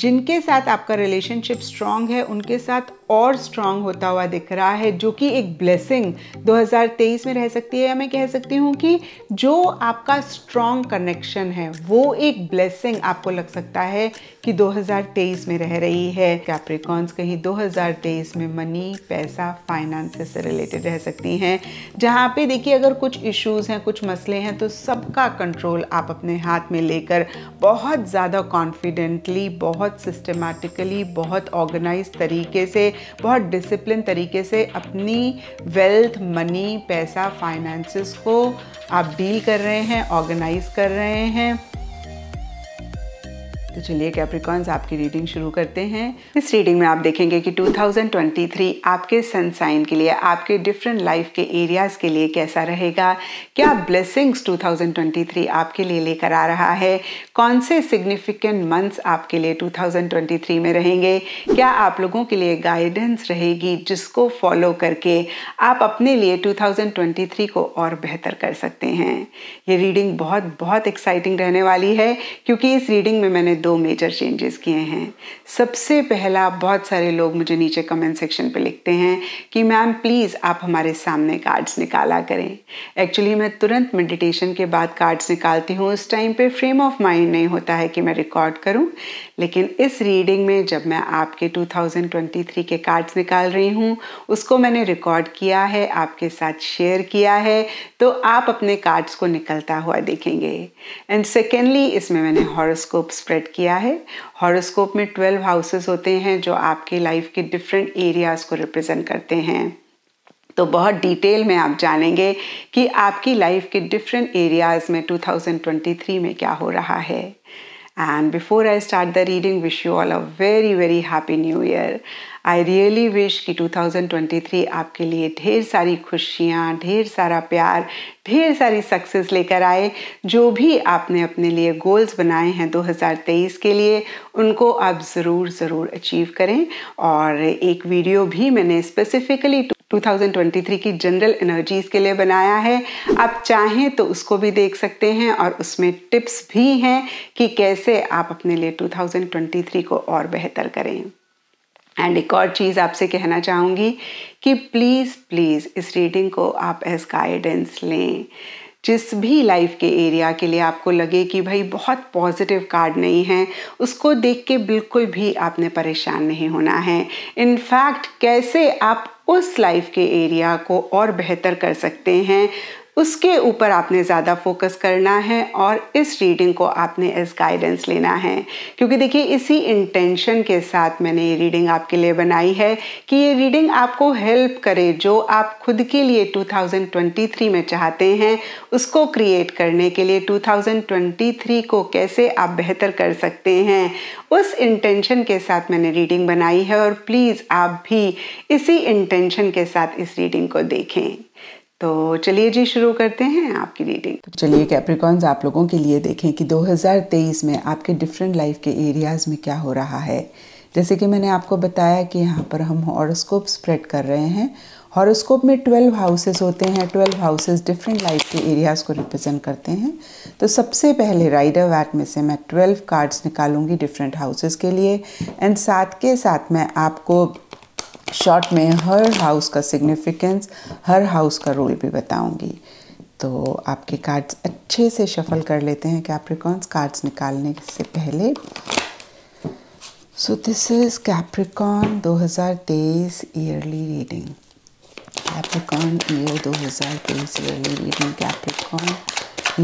जिनके साथ आपका रिलेशनशिप स्ट्रांग है उनके साथ और स्ट्रांग होता हुआ दिख रहा है जो कि एक ब्लेसिंग 2023 में रह सकती है या मैं कह सकती हूँ कि जो आपका स्ट्रांग कनेक्शन है वो एक ब्लेसिंग आपको लग सकता है कि 2023 में रह रही है कैप्रिकॉन्स कहीं 2023 में मनी पैसा फाइनेंस से रिलेटेड रह सकती हैं जहाँ पे देखिए अगर कुछ इश्यूज़ हैं कुछ मसले हैं तो सबका कंट्रोल आप अपने हाथ में लेकर बहुत ज़्यादा कॉन्फिडेंटली बहुत बहुत सिस्टमेटिकली बहुत ऑर्गेनाइज तरीके से बहुत डिसिप्लिन तरीके से अपनी वेल्थ मनी पैसा फाइनेंसिस को आप डील कर रहे हैं ऑर्गेनाइज कर रहे हैं तो चलिए कैप्रिकॉन्स आपकी रीडिंग शुरू करते हैं इस रीडिंग में आप देखेंगे कि 2023 आपके सन साइन के लिए आपके डिफरेंट लाइफ के एरियाज़ के लिए कैसा रहेगा क्या ब्लेसिंग्स 2023 आपके लिए लेकर आ रहा है कौन से सिग्निफिकेंट मंथ्स आपके लिए 2023 में रहेंगे क्या आप लोगों के लिए गाइडेंस रहेगी जिसको फॉलो करके आप अपने लिए टू को और बेहतर कर सकते हैं ये रीडिंग बहुत बहुत एक्साइटिंग रहने वाली है क्योंकि इस रीडिंग में मैंने दो मेजर चेंजेस किए हैं सबसे पहला बहुत सारे लोग मुझे नीचे कमेंट सेक्शन पे लिखते हैं कि मैम प्लीज़ आप हमारे सामने कार्ड्स निकाला करें एक्चुअली मैं तुरंत मेडिटेशन के बाद कार्ड्स निकालती हूँ उस टाइम पे फ्रेम ऑफ माइंड नहीं होता है कि मैं रिकॉर्ड करूँ लेकिन इस रीडिंग में जब मैं आपके 2023 के कार्ड्स निकाल रही हूँ उसको मैंने रिकॉर्ड किया है आपके साथ शेयर किया है तो आप अपने कार्ड्स को निकलता हुआ देखेंगे एंड सेकेंडली इसमें मैंने हॉरोस्कोप स्प्रेड किया है हॉरोस्कोप में 12 हाउसेस होते हैं जो आपके लाइफ के डिफरेंट एरियाज़ को रिप्रेजेंट करते हैं तो बहुत डिटेल में आप जानेंगे कि आपकी लाइफ के डिफरेंट एरियाज़ में 2023 में क्या हो रहा है And before I start the reading, wish you all a very very happy new year. I really wish कि 2023 आपके लिए ढेर सारी खुशियाँ ढेर सारा प्यार ढेर सारी सक्सेस लेकर आए जो भी आपने अपने लिए गोल्स बनाए हैं 2023 के लिए उनको आप ज़रूर ज़रूर अचीव करें और एक वीडियो भी मैंने स्पेसिफिकली 2023 की जनरल एनर्जीज के लिए बनाया है आप चाहें तो उसको भी देख सकते हैं और उसमें टिप्स भी हैं कि कैसे आप अपने लिए 2023 को और बेहतर करें एंड एक और चीज़ आपसे कहना चाहूँगी कि प्लीज़ प्लीज़ इस रीडिंग को आप एज गाइडेंस लें जिस भी लाइफ के एरिया के लिए आपको लगे कि भाई बहुत पॉजिटिव कार्ड नहीं है उसको देख के बिल्कुल भी आपने परेशान नहीं होना है इनफैक्ट कैसे आप उस लाइफ के एरिया को और बेहतर कर सकते हैं उसके ऊपर आपने ज़्यादा फोकस करना है और इस रीडिंग को आपने एज गाइडेंस लेना है क्योंकि देखिए इसी इंटेंशन के साथ मैंने ये रीडिंग आपके लिए बनाई है कि ये रीडिंग आपको हेल्प करे जो आप खुद के लिए 2023 में चाहते हैं उसको क्रिएट करने के लिए 2023 को कैसे आप बेहतर कर सकते हैं उस इंटेंशन के साथ मैंने रीडिंग बनाई है और प्लीज़ आप भी इसी इंटेंशन के साथ इस रीडिंग को देखें तो चलिए जी शुरू करते हैं आपकी रीडिंग तो चलिए कैप्रिकॉन्स आप लोगों के लिए देखें कि 2023 में आपके डिफरेंट लाइफ के एरियाज़ में क्या हो रहा है जैसे कि मैंने आपको बताया कि यहाँ पर हम हॉरोस्कोप स्प्रेड कर रहे हैं हॉरोस्कोप में ट्वेल्व हाउसेस होते हैं ट्वेल्व हाउसेस डिफरेंट लाइफ के एरियाज़ को रिप्रेजेंट करते हैं तो सबसे पहले राइडर वैट में से मैं ट्वेल्व कार्ड्स निकालूंगी डिफरेंट हाउसेस के लिए एंड साथ के साथ मैं आपको शॉर्ट में हर हाउस का सिग्निफिकेंस हर हाउस का रोल भी बताऊंगी तो आपके कार्ड्स अच्छे से शफल कर लेते हैं कैप्रिकॉन्स कार्ड्स निकालने से पहले so this is Capricorn 2023 yearly reading Capricorn year 2023 yearly reading Capricorn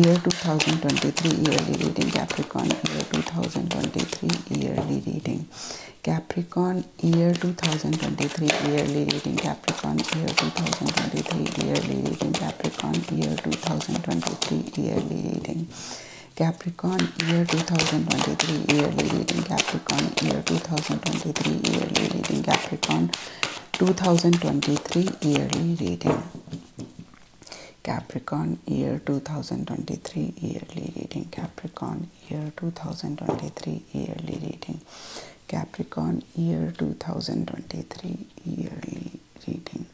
year 2023 yearly reading Capricorn year 2023 yearly reading Capricorn year 2023 yearly reading Capricorn year 2023 yearly reading Capricorn year 2023 yearly reading Capricorn year 2023 yearly reading Capricorn year 2023 yearly reading Capricorn 2023 yearly reading Capricorn year 2023 yearly reading Capricorn year 2023 yearly reading Capricorn year 2023 yearly reading.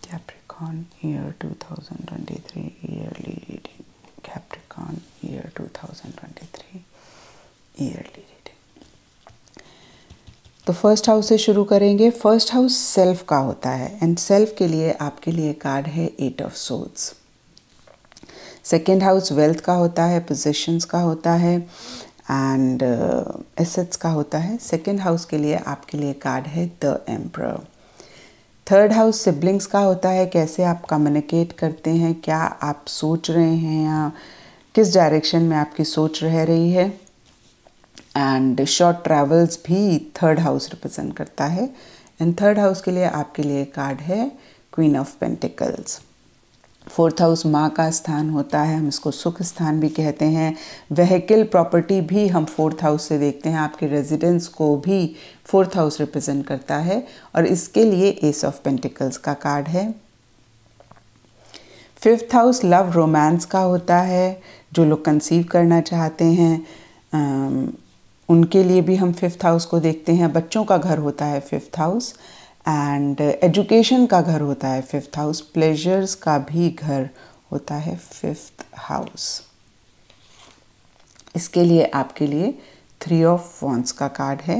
Capricorn year 2023 yearly reading. Capricorn year 2023 yearly reading. तो first house से शुरू करेंगे first house self का होता है and self के लिए आपके लिए कार्ड है eight of swords second house wealth का होता है पोजिशंस का होता है एंड एसेट्स uh, का होता है सेकेंड हाउस के लिए आपके लिए कार्ड है the emperor third house siblings का होता है कैसे आप कम्युनिकेट करते हैं क्या आप सोच रहे हैं या किस डायरेक्शन में आपकी सोच रह रही है एंड शॉर्ट ट्रैवल्स भी थर्ड हाउस रिप्रेजेंट करता है एंड थर्ड हाउस के लिए आपके लिए कार्ड है queen of pentacles fourth house माँ का स्थान होता है हम इसको सुख स्थान भी कहते हैं वहकिल प्रॉपर्टी भी हम फोर्थ हाउस से देखते हैं आपके रेजिडेंस को भी फोर्थ हाउस रिप्रेजेंट करता है और इसके लिए एस ऑफ पेंटिकल्स का कार्ड है फिफ्थ हाउस लव रोमांस का होता है जो लोग कंसीव करना चाहते हैं उनके लिए भी हम फिफ्थ हाउस को देखते हैं बच्चों का घर होता है fifth house and education uh, का घर होता है फिफ्थ हाउस प्लेजर्स का भी घर होता है फिफ्थ हाउस इसके लिए आपके लिए थ्री ऑफ वॉन्स का कार्ड है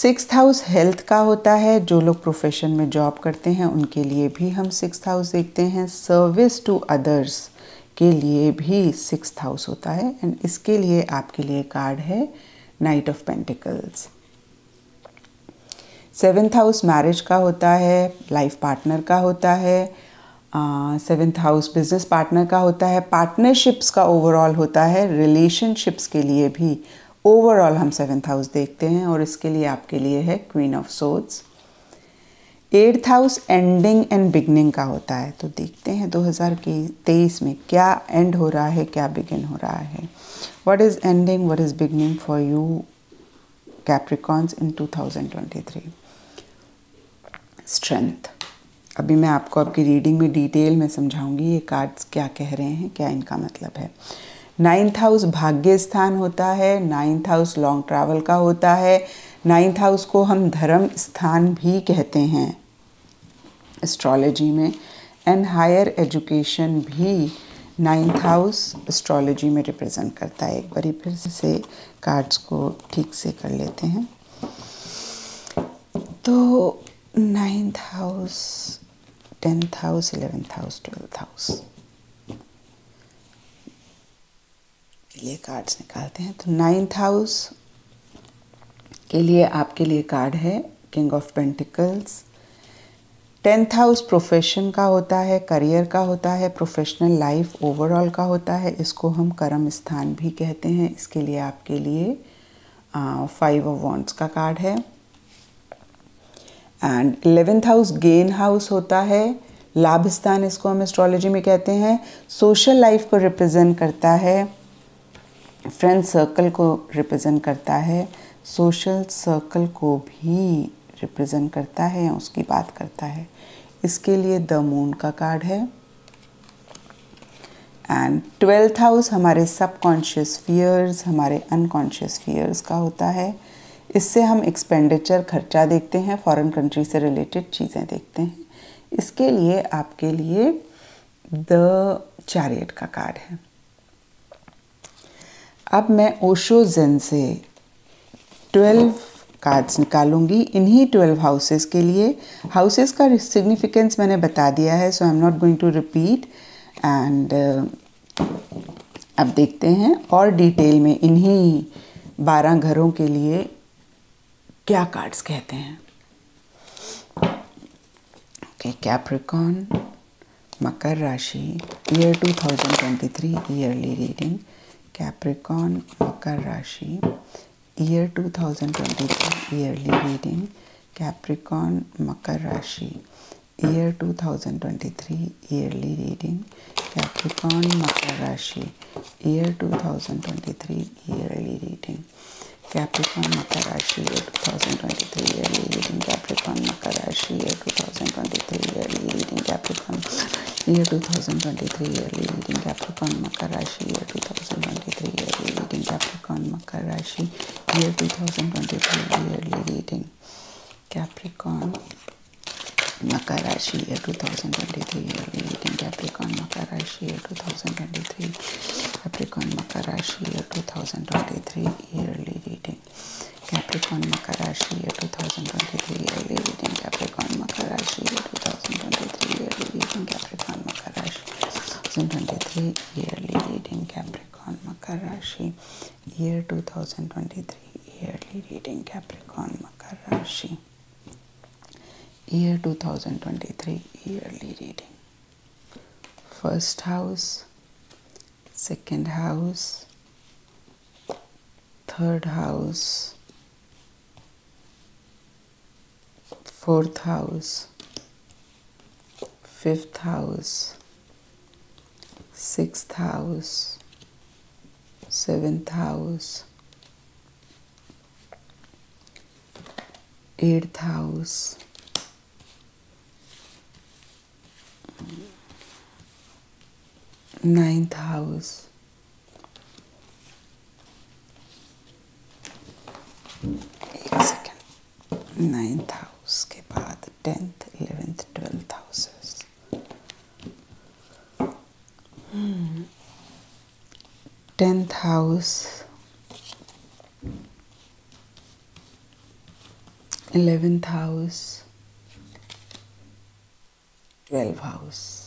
सिक्स हाउस हेल्थ का होता है जो लोग प्रोफेशन में जॉब करते हैं उनके लिए भी हम सिक्स हाउस देखते हैं सर्विस टू अदर्स के लिए भी सिक्स हाउस होता है एंड इसके लिए आपके लिए कार्ड है knight of pentacles seventh house marriage का होता है लाइफ पार्टनर का होता है सेवेंथ हाउस बिजनेस पार्टनर का होता है पार्टनरशिप्स का ओवरऑल होता है रिलेशनशिप्स के लिए भी ओवरऑल हम सेवेंथ हाउस देखते हैं और इसके लिए आपके लिए है queen of swords eighth house ending and beginning का होता है तो देखते हैं 2023 में क्या एंड हो रहा है क्या बिगिन हो रहा है what is ending what is beginning for you Capricorns in 2023 strength अभी मैं आपको आपकी रीडिंग में डिटेल में समझाऊंगी ये कार्ड्स क्या कह रहे हैं क्या इनका मतलब है नाइन्थ हाउस भाग्य स्थान होता है नाइन्थ हाउस लॉन्ग ट्रैवल का होता है नाइन्थ हाउस को हम धर्म स्थान भी कहते हैं एस्ट्रोलॉजी में एंड हायर एजुकेशन भी नाइन्थ हाउस एस्ट्रोलॉजी में रिप्रेजेंट करता है एक बार फिर से कार्ड्स को ठीक से कर लेते हैं तो ninth house, tenth house, eleventh house, twelfth house लिए कार्ड्स निकालते हैं तो नाइन्थ हाउस के लिए आपके लिए कार्ड है king of pentacles tenth house profession का होता है करियर का होता है प्रोफेशनल लाइफ ओवरऑल का होता है इसको हम कर्म स्थान भी कहते हैं इसके लिए आपके लिए फाइव ऑफ वॉन्ट्स का कार्ड है and eleventh house gain house होता है लाभ स्थान इसको हम एस्ट्रोलॉजी में कहते हैं सोशल लाइफ को रिप्रेजेंट करता है फ्रेंड सर्कल को रिप्रेजेंट करता है सोशल सर्कल को भी रिप्रेजेंट करता है या उसकी बात करता है इसके लिए द मून का कार्ड है एंड ट्वेल्थ हाउस हमारे सबकॉन्शियस फियर्स हमारे अनकॉन्शियस फियर्स का होता है इससे हम एक्सपेंडिचर खर्चा देखते हैं फॉरेन कंट्री से रिलेटेड चीज़ें देखते हैं इसके लिए आपके लिए द चैरियट का कार्ड है अब मैं ओशो जेन से ट्वेल्व कार्ड्स निकालूंगी इन्हीं ट्वेल्व हाउसेस के लिए हाउसेस का सिग्निफिकेंस मैंने बता दिया है so I am not going to repeat and अब देखते हैं और डिटेल में इन्हीं बारह घरों के लिए क्या कार्ड्स कहते हैं okay Capricorn Makar Rashi year 2023 yearly reading Capricorn Makar Rashi year 2023 yearly reading Capricorn Makar Rashi year 2023 yearly reading Capricorn Makar Rashi year 2023 yearly reading Capricorn Makar Rashi year 2023 early leading Capricorn Makar Rashi year 2023 early leading Capricorn year 2023 early leading Capricorn Makar Rashi year 2023 early leading Capricorn Makar Rashi year 2023 early leading Capricorn Makar Rashi year two thousand twenty three year reading Capricorn Makar Rashi year two thousand twenty three Capricorn Makar Rashi year two thousand twenty three yearly reading Capricorn Makar Rashi year two thousand twenty three yearly reading Capricorn Makar Rashi year two thousand twenty three yearly reading Capricorn Makar Rashi thousand twenty three yearly reading Capricorn Makar Rashi year two thousand twenty three yearly reading Capricorn Makar Rashi year 2023 yearly reading first house second house third house fourth house fifth house sixth house seventh house eighth house ninth house. एक second ninth house के बाद tenth eleventh twelfth houses tenth house eleventh house twelve house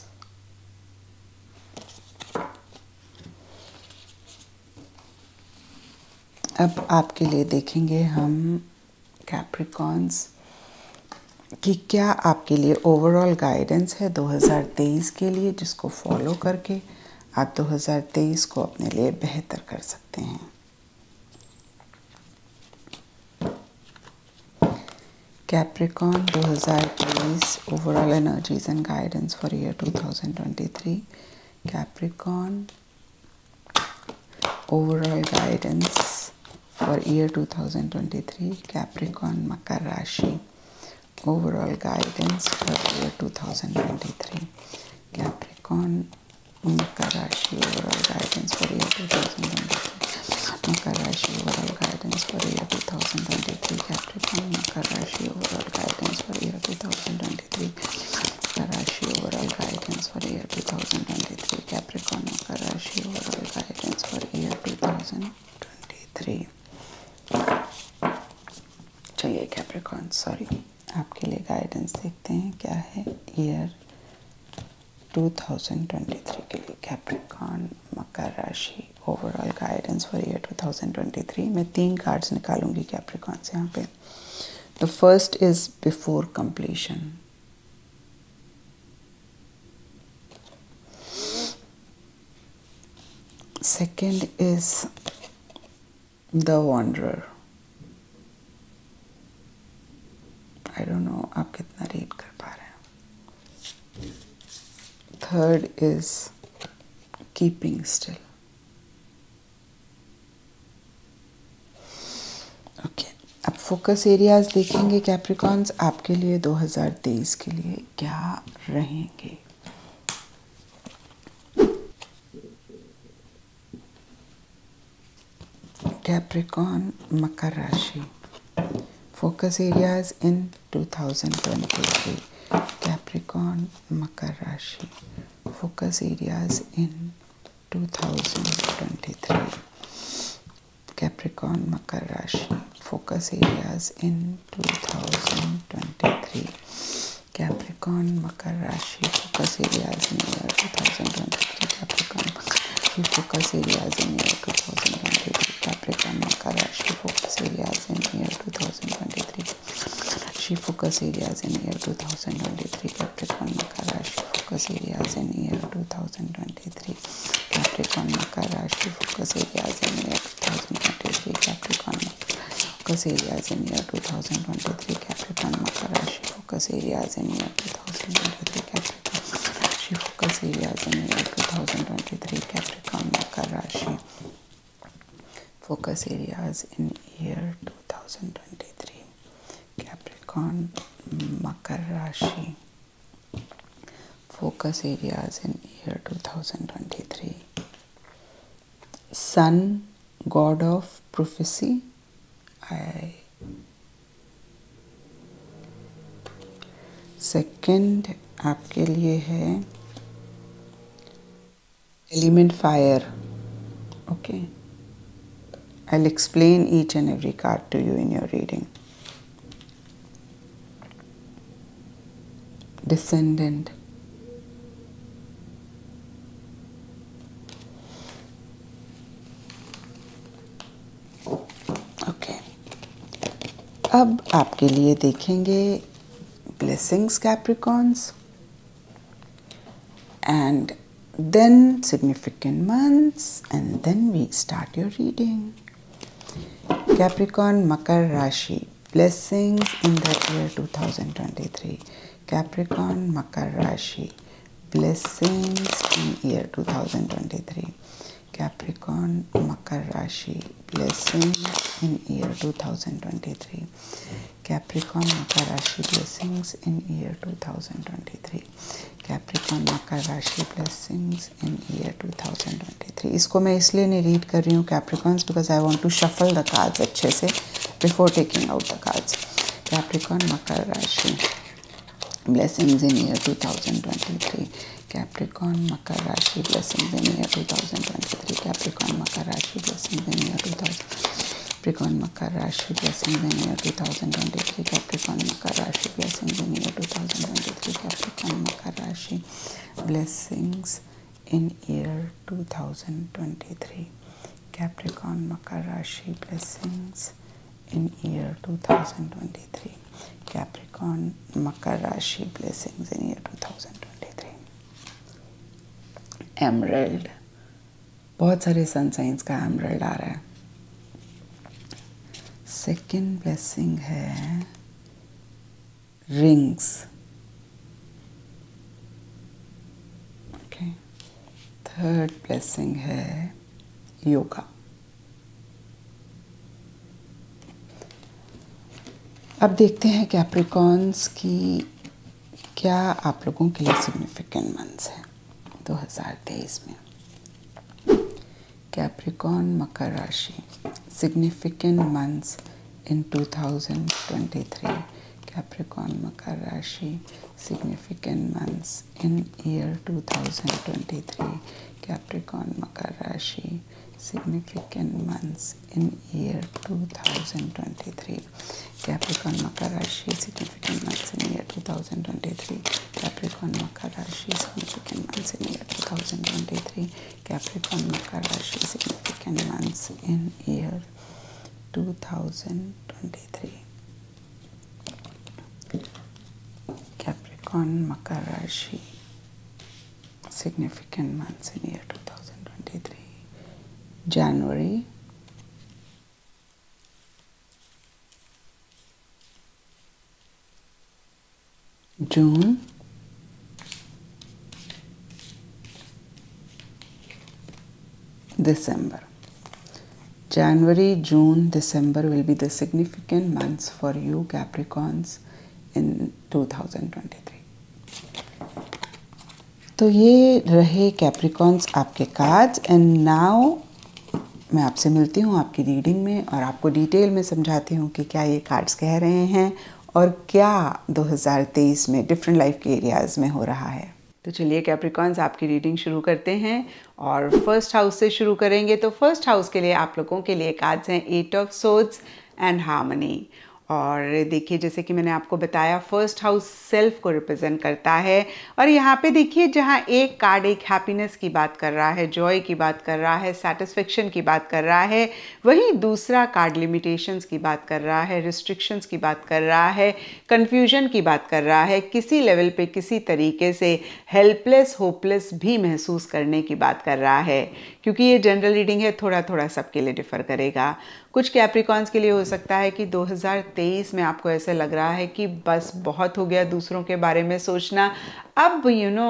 अब आपके लिए देखेंगे हम Capricorns कि क्या आपके लिए ओवरऑल गाइडेंस है 2023 के लिए जिसको फॉलो करके आप 2023 को अपने लिए बेहतर कर सकते हैं Capricorn 2023 overall energies and guidance for year 2023 Capricorn overall guidance for year 2023 Capricorn Makar Rashi overall guidance for year 2023 Capricorn Makar Rashi overall guidance for year 2023 Makar Rashi overall guidance for year 2023 Capricorn Makar Rashi overall guidance for year 2023 Makar Rashi overall guidance for year 2023 Capricorn Makar Rashi overall guidance for year 2023 चलिए Capricorn sorry आपके लिए guidance देखते हैं क्या है year 2023 के लिए Capricorn Makar राशि ओवरऑल गाइडेंस फॉर ईयर 2023 मैं तीन कार्ड्स निकालूंगी कैप्रिकॉन से यहाँ पे the first is before completion second is the wonder I don't know आप कितना रीड कर पा रहे हैं third is keeping still okay अब फोकस एरियाज देखेंगे कैप्रिकॉन्स आपके लिए 2023 के लिए क्या रहेंगे Capricorn Makar Rashi. Focus areas in 2023. Capricorn Makar Rashi. Focus areas in 2023. Capricorn Makar Rashi. Focus areas in 2023. Capricorn Makar Rashi. Focus areas in 2023. Capricorn Makar Key focus areas in year 2023 Capricorn Makara She focus areas in year 2023 She focus areas in year 2023 Capricorn Makara She focus areas in year 2023 Capricorn Makara She focus areas in year 2023 Capricorn focus areas in year 2023 Capricorn Makara She focus areas in year 2023 Capricorn राशि होगा सही आजम two thousand twenty three Capricorn Makar Rashi focus areas in year two thousand twenty three Capricorn Makar Rashi focus areas in year two thousand twenty three sun god of prophecy I second आपके लिए है element fire okay I'll explain each and every card to you in your reading descendant okay. अब आपके लिए देखेंगे blessings, Capricorns, and then significant months, and then we start your reading. Capricorn Makar Rashi Blessings in the year 2023. Capricorn Makar Rashi Blessings in year 2023. Capricorn Makar Rashi Blessings in year 2023. Capricorn Makar Rashi Blessings in year 2023. Capricorn Makar Rashi blessings in year 2023 इसको मैं इसलिए नहीं read कर रही हूँ Capricorns because I want to shuffle the cards अच्छे से before taking out the cards Capricorn Makar Rashi blessings in year 2023 Capricorn Makar Rashi blessings in year 2023 Capricorn Makar Rashi blessings in year two Capricorn Makar Rashi blessings in year 2023 Capricorn Makar Rashi blessings in year 2023 Capricorn Makar Rashi blessings in year 2023 Capricorn Makar Rashi blessings in year 2023 Capricorn Makar Rashi blessings in year 2023 emerald बहुत सारे sun signs का emerald आ रहा है second blessing है rings okay third blessing है योगा अब देखते हैं कैप्रिकॉन्स की क्या आप लोगों के लिए सिग्निफिकेंट मंथ्स है 2023 में कैप्रिकॉन मकर राशि significant months in 2023 Capricorn Makar Rashi significant months in year 2023 Capricorn Makar Rashi significant months in year 2023 Capricorn Makar Rashi significant months in year 2023. Capricorn Makar Rashi significant months in year 2023. Capricorn Makar Rashi significant months in year 2023. Capricorn Makar Rashi significant months in year 2023. January June. December. January, June, December will be the significant months for you Capricorns in 2023. तो ये रहे Capricorns आपके cards and now मैं आपसे मिलती हूँ आपकी reading में और आपको डिटेल में समझाती हूँ कि क्या ये कार्ड्स कह रहे हैं और क्या 2023 में डिफरेंट लाइफ के एरियाज़ में हो रहा है तो चलिए कैप्रिकॉन्स आपकी रीडिंग शुरू करते हैं और फर्स्ट हाउस से शुरू करेंगे तो फर्स्ट हाउस के लिए आप लोगों के लिए कार्ड्स हैं eight of swords and harmony और देखिए जैसे कि मैंने आपको बताया फर्स्ट हाउस सेल्फ को रिप्रेजेंट करता है और यहाँ पे देखिए जहाँ एक कार्ड एक हैप्पीनेस की बात कर रहा है जॉय की बात कर रहा है सेटिस्फेक्शन की बात कर रहा है वहीं दूसरा कार्ड लिमिटेशंस की बात कर रहा है रिस्ट्रिक्शंस की बात कर रहा है कन्फ्यूजन की बात कर रहा है किसी लेवल पर किसी तरीके से हेल्पलेस होपलेस भी महसूस करने की बात कर रहा है क्योंकि ये जनरल रीडिंग है थोड़ा थोड़ा सबके लिए डिफ़र करेगा कुछ कैप्रिकॉन्स के लिए हो सकता है कि 2023 में आपको ऐसे लग रहा है कि बस बहुत हो गया दूसरों के बारे में सोचना अब यू नो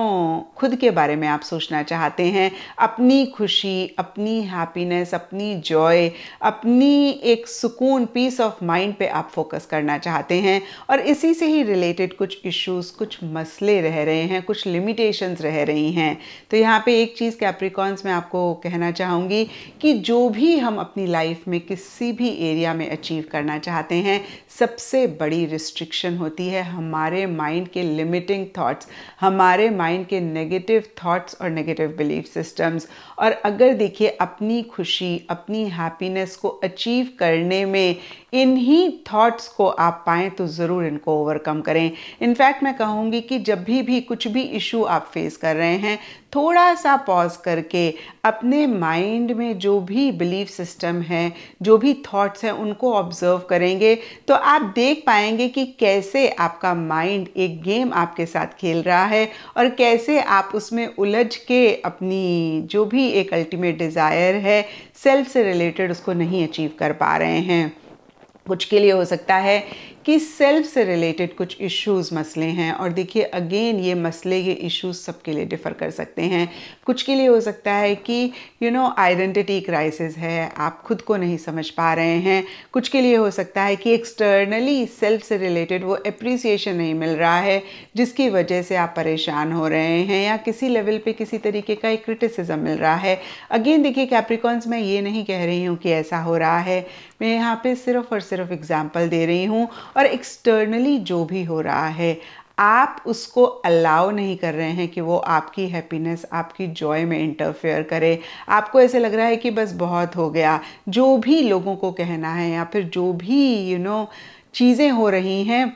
खुद के बारे में आप सोचना चाहते हैं अपनी खुशी अपनी हैप्पीनेस अपनी जॉय अपनी एक सुकून पीस ऑफ माइंड पे आप फोकस करना चाहते हैं और इसी से ही रिलेटेड कुछ इश्यूज कुछ मसले रह रहे हैं कुछ लिमिटेशंस रह रही हैं तो यहाँ पे एक चीज़ कैप्रिकॉन्स में आपको कहना चाहूँगी कि जो भी हम अपनी लाइफ में किसी भी एरिया में अचीव करना चाहते हैं सबसे बड़ी रिस्ट्रिक्शन होती है हमारे माइंड के लिमिटिंग थॉट्स हमारे माइंड के नेगेटिव थॉट्स और नेगेटिव बिलीफ सिस्टम्स और अगर देखिए अपनी खुशी अपनी हैप्पीनेस को अचीव करने में इन्हीं थॉट्स को आप पाएँ तो ज़रूर इनको ओवरकम करें इनफैक्ट मैं कहूँगी कि जब भी भी कुछ भी इशू आप फेस कर रहे हैं थोड़ा सा पॉज करके अपने माइंड में जो भी बिलीफ सिस्टम है जो भी थॉट्स हैं उनको ऑब्जर्व करेंगे तो आप देख पाएंगे कि कैसे आपका माइंड एक गेम आपके साथ खेल रहा है और कैसे आप उसमें उलझ के अपनी जो भी एक अल्टीमेट डिज़ायर है सेल्फ से रिलेटेड उसको नहीं अचीव कर पा रहे हैं कुछ के लिए हो सकता है कि सेल्फ से रिलेटेड कुछ इश्यूज मसले हैं और देखिए अगेन ये मसले ये इश्यूज सबके लिए डिफ़र कर सकते हैं कुछ के लिए हो सकता है कि यू नो आइडेंटिटी क्राइसिस है आप खुद को नहीं समझ पा रहे हैं कुछ के लिए हो सकता है कि एक्सटर्नली सेल्फ से रिलेटेड वो अप्रिसिएशन नहीं मिल रहा है जिसकी वजह से आप परेशान हो रहे हैं या किसी लेवल पर किसी तरीके का एक क्रिटिसिज्म मिल रहा है अगेन देखिए कैप्रिकॉन्स मैं ये नहीं कह रही हूँ कि ऐसा हो रहा है मैं यहाँ पे सिर्फ और सिर्फ एग्जाम्पल दे रही हूँ और एक्सटर्नली जो भी हो रहा है आप उसको अलाउ नहीं कर रहे हैं कि वो आपकी हैप्पीनेस आपकी जॉय में इंटरफेयर करे आपको ऐसे लग रहा है कि बस बहुत हो गया जो भी लोगों को कहना है या फिर जो भी यू you नो know, चीज़ें हो रही हैं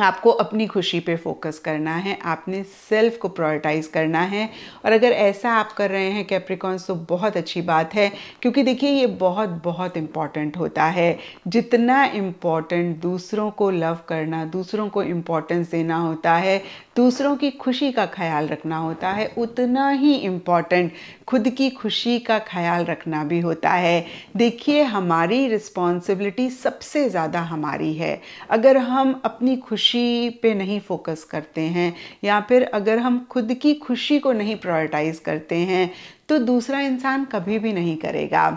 आपको अपनी खुशी पे फोकस करना है आपने सेल्फ को प्रायोरिटाइज करना है और अगर ऐसा आप कर रहे हैं कैप्रिकॉन्स तो बहुत अच्छी बात है क्योंकि देखिए ये बहुत बहुत इम्पॉर्टेंट होता है जितना इम्पॉर्टेंट दूसरों को लव करना दूसरों को इम्पॉर्टेंस देना होता है दूसरों की खुशी का ख्याल रखना होता है उतना ही इम्पॉर्टेंट खुद की खुशी का ख्याल रखना भी होता है देखिए हमारी रिस्पॉन्सिबिलिटी सबसे ज़्यादा हमारी है अगर हम अपनी खुशी पे नहीं फोकस करते हैं या फिर अगर हम खुद की खुशी को नहीं प्रायोरिटाइज़ करते हैं तो दूसरा इंसान कभी भी नहीं करेगा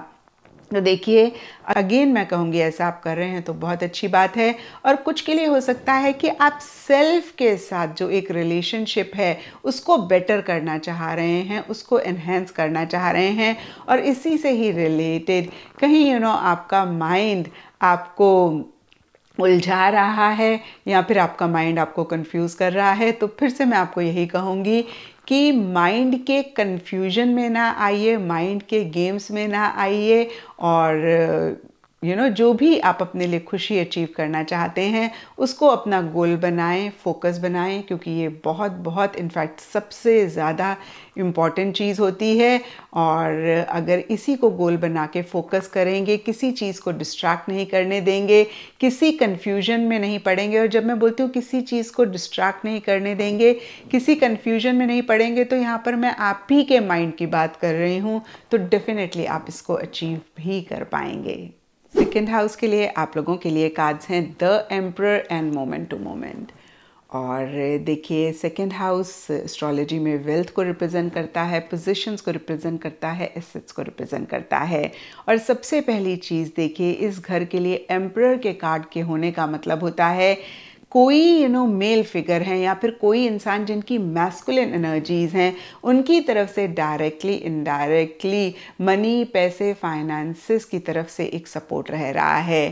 तो देखिए अगेन मैं कहूँगी ऐसा आप कर रहे हैं तो बहुत अच्छी बात है और कुछ के लिए हो सकता है कि आप सेल्फ के साथ जो एक रिलेशनशिप है उसको बेटर करना चाह रहे हैं उसको एनहेंस करना चाह रहे हैं और इसी से ही रिलेटेड कहीं यू you नो know, आपका माइंड आपको उलझा रहा है या फिर आपका माइंड आपको कंफ्यूज कर रहा है तो फिर से मैं आपको यही कहूँगी कि माइंड के कन्फ्यूजन में ना आइए माइंड के गेम्स में ना आइए और यू नो जो भी आप अपने लिए खुशी अचीव करना चाहते हैं उसको अपना गोल बनाएं फोकस बनाएं क्योंकि ये बहुत बहुत इनफैक्ट सबसे ज़्यादा इम्पॉर्टेंट चीज़ होती है और अगर इसी को गोल बना के फोकस करेंगे किसी चीज़ को डिस्ट्रैक्ट नहीं करने देंगे किसी कन्फ्यूजन में नहीं पड़ेंगे और जब मैं बोलती हूँ किसी चीज़ को डिस्ट्रैक्ट नहीं करने देंगे किसी कन्फ्यूजन में नहीं पड़ेंगे तो यहाँ पर मैं आप ही के माइंड की बात कर रही हूँ तो डेफिनेटली आप इसको अचीव भी कर पाएंगे सेकेंड हाउस के लिए आप लोगों के लिए कार्ड्स हैं the emperor and moment to moment और देखिए सेकेंड हाउस एस्ट्रोलॉजी में वेल्थ को रिप्रेजेंट करता है पोजीशंस को रिप्रेजेंट करता है एसेट्स को रिप्रेजेंट करता है और सबसे पहली चीज़ देखिए इस घर के लिए एम्प्रर के कार्ड के होने का मतलब होता है कोई यू नो मेल फिगर हैं या फिर कोई इंसान जिनकी मैस्कुलिन एनर्जीज़ हैं उनकी तरफ से डायरेक्टली इनडायरेक्टली मनी पैसे फाइनेंसिस की तरफ से एक सपोर्ट रह रहा है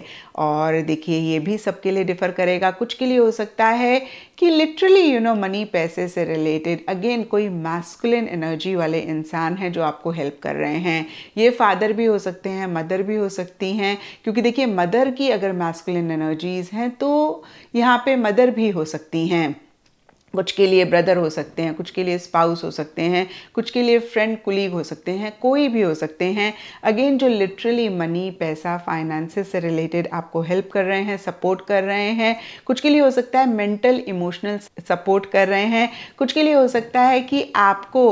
और देखिए ये भी सबके लिए डिफ़र करेगा कुछ के लिए हो सकता है कि लिटरली यू नो मनी पैसे से रिलेटेड अगेन कोई मैस्कुलिन एनर्जी वाले इंसान हैं जो आपको हेल्प कर रहे हैं ये फादर भी हो सकते हैं मदर भी हो सकती हैं क्योंकि देखिए मदर की अगर मैस्कुलिन एनर्जीज़ हैं तो यहाँ पे मदर भी हो सकती हैं कुछ के लिए ब्रदर हो सकते हैं कुछ के लिए स्पाउस हो सकते हैं कुछ के लिए फ्रेंड कुलीग हो सकते हैं कोई भी हो सकते हैं अगेन जो लिटरली मनी पैसा फाइनेंसेस से रिलेटेड आपको हेल्प कर रहे हैं सपोर्ट कर रहे हैं कुछ के लिए हो सकता है मेंटल इमोशनल सपोर्ट कर रहे हैं कुछ के लिए हो सकता है कि आपको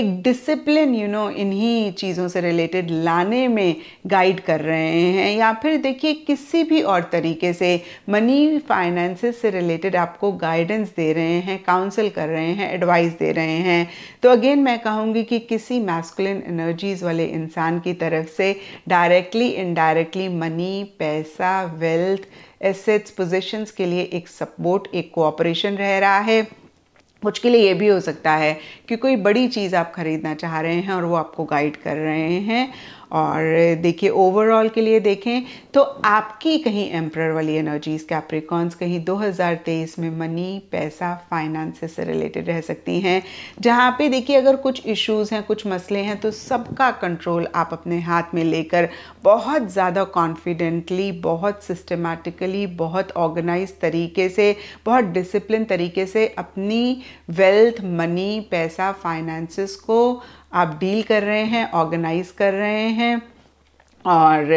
एक डिसिप्लिन यू नो इन्हीं चीज़ों से रिलेटेड लाने में गाइड कर रहे हैं या फिर देखिए किसी भी और तरीके से मनी फाइनेंसेस से रिलेटेड आपको गाइडेंस दे रहे हैं काउंसिल कर रहे हैं एडवाइस दे रहे हैं तो अगेन मैं कहूँगी कि किसी मैस्कुलिन एनर्जीज़ वाले इंसान की तरफ से डायरेक्टली इनडायरेक्टली मनी पैसा वेल्थ एसेट्स पोजिशंस के लिए एक सपोर्ट एक कोऑपरेशन रह रहा है कुछ के लिए ये भी हो सकता है कि कोई बड़ी चीज़ आप ख़रीदना चाह रहे हैं और वो आपको गाइड कर रहे हैं और देखिए ओवरऑल के लिए देखें तो आपकी कहीं एम्प्रर वाली एनर्जीज कैप्रिकॉन्स कहीं 2023 में मनी पैसा फाइनेंस से रिलेटेड रह सकती हैं जहाँ पे देखिए अगर कुछ इश्यूज हैं कुछ मसले हैं तो सबका कंट्रोल आप अपने हाथ में लेकर बहुत ज़्यादा कॉन्फिडेंटली बहुत सिस्टमेटिकली बहुत ऑर्गेनाइज तरीके से बहुत डिसिप्लिन तरीके से अपनी वेल्थ मनी पैसा फाइनेंसिस को आप डील कर रहे हैं ऑर्गेनाइज कर रहे हैं और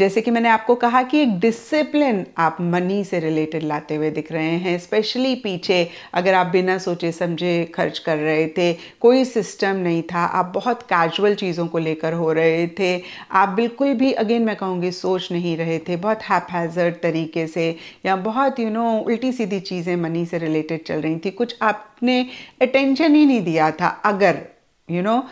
जैसे कि मैंने आपको कहा कि एक डिसिप्लिन आप मनी से रिलेटेड लाते हुए दिख रहे हैं स्पेशली पीछे अगर आप बिना सोचे समझे खर्च कर रहे थे कोई सिस्टम नहीं था आप बहुत कैजुअल चीज़ों को लेकर हो रहे थे आप बिल्कुल भी अगेन मैं कहूँगी सोच नहीं रहे थे बहुत हैपहैजर्ड तरीके से या बहुत यू you नो know, उल्टी सीधी चीज़ें मनी से रिलेटेड चल रही थी कुछ आपने अटेंशन ही नहीं दिया था अगर यू नो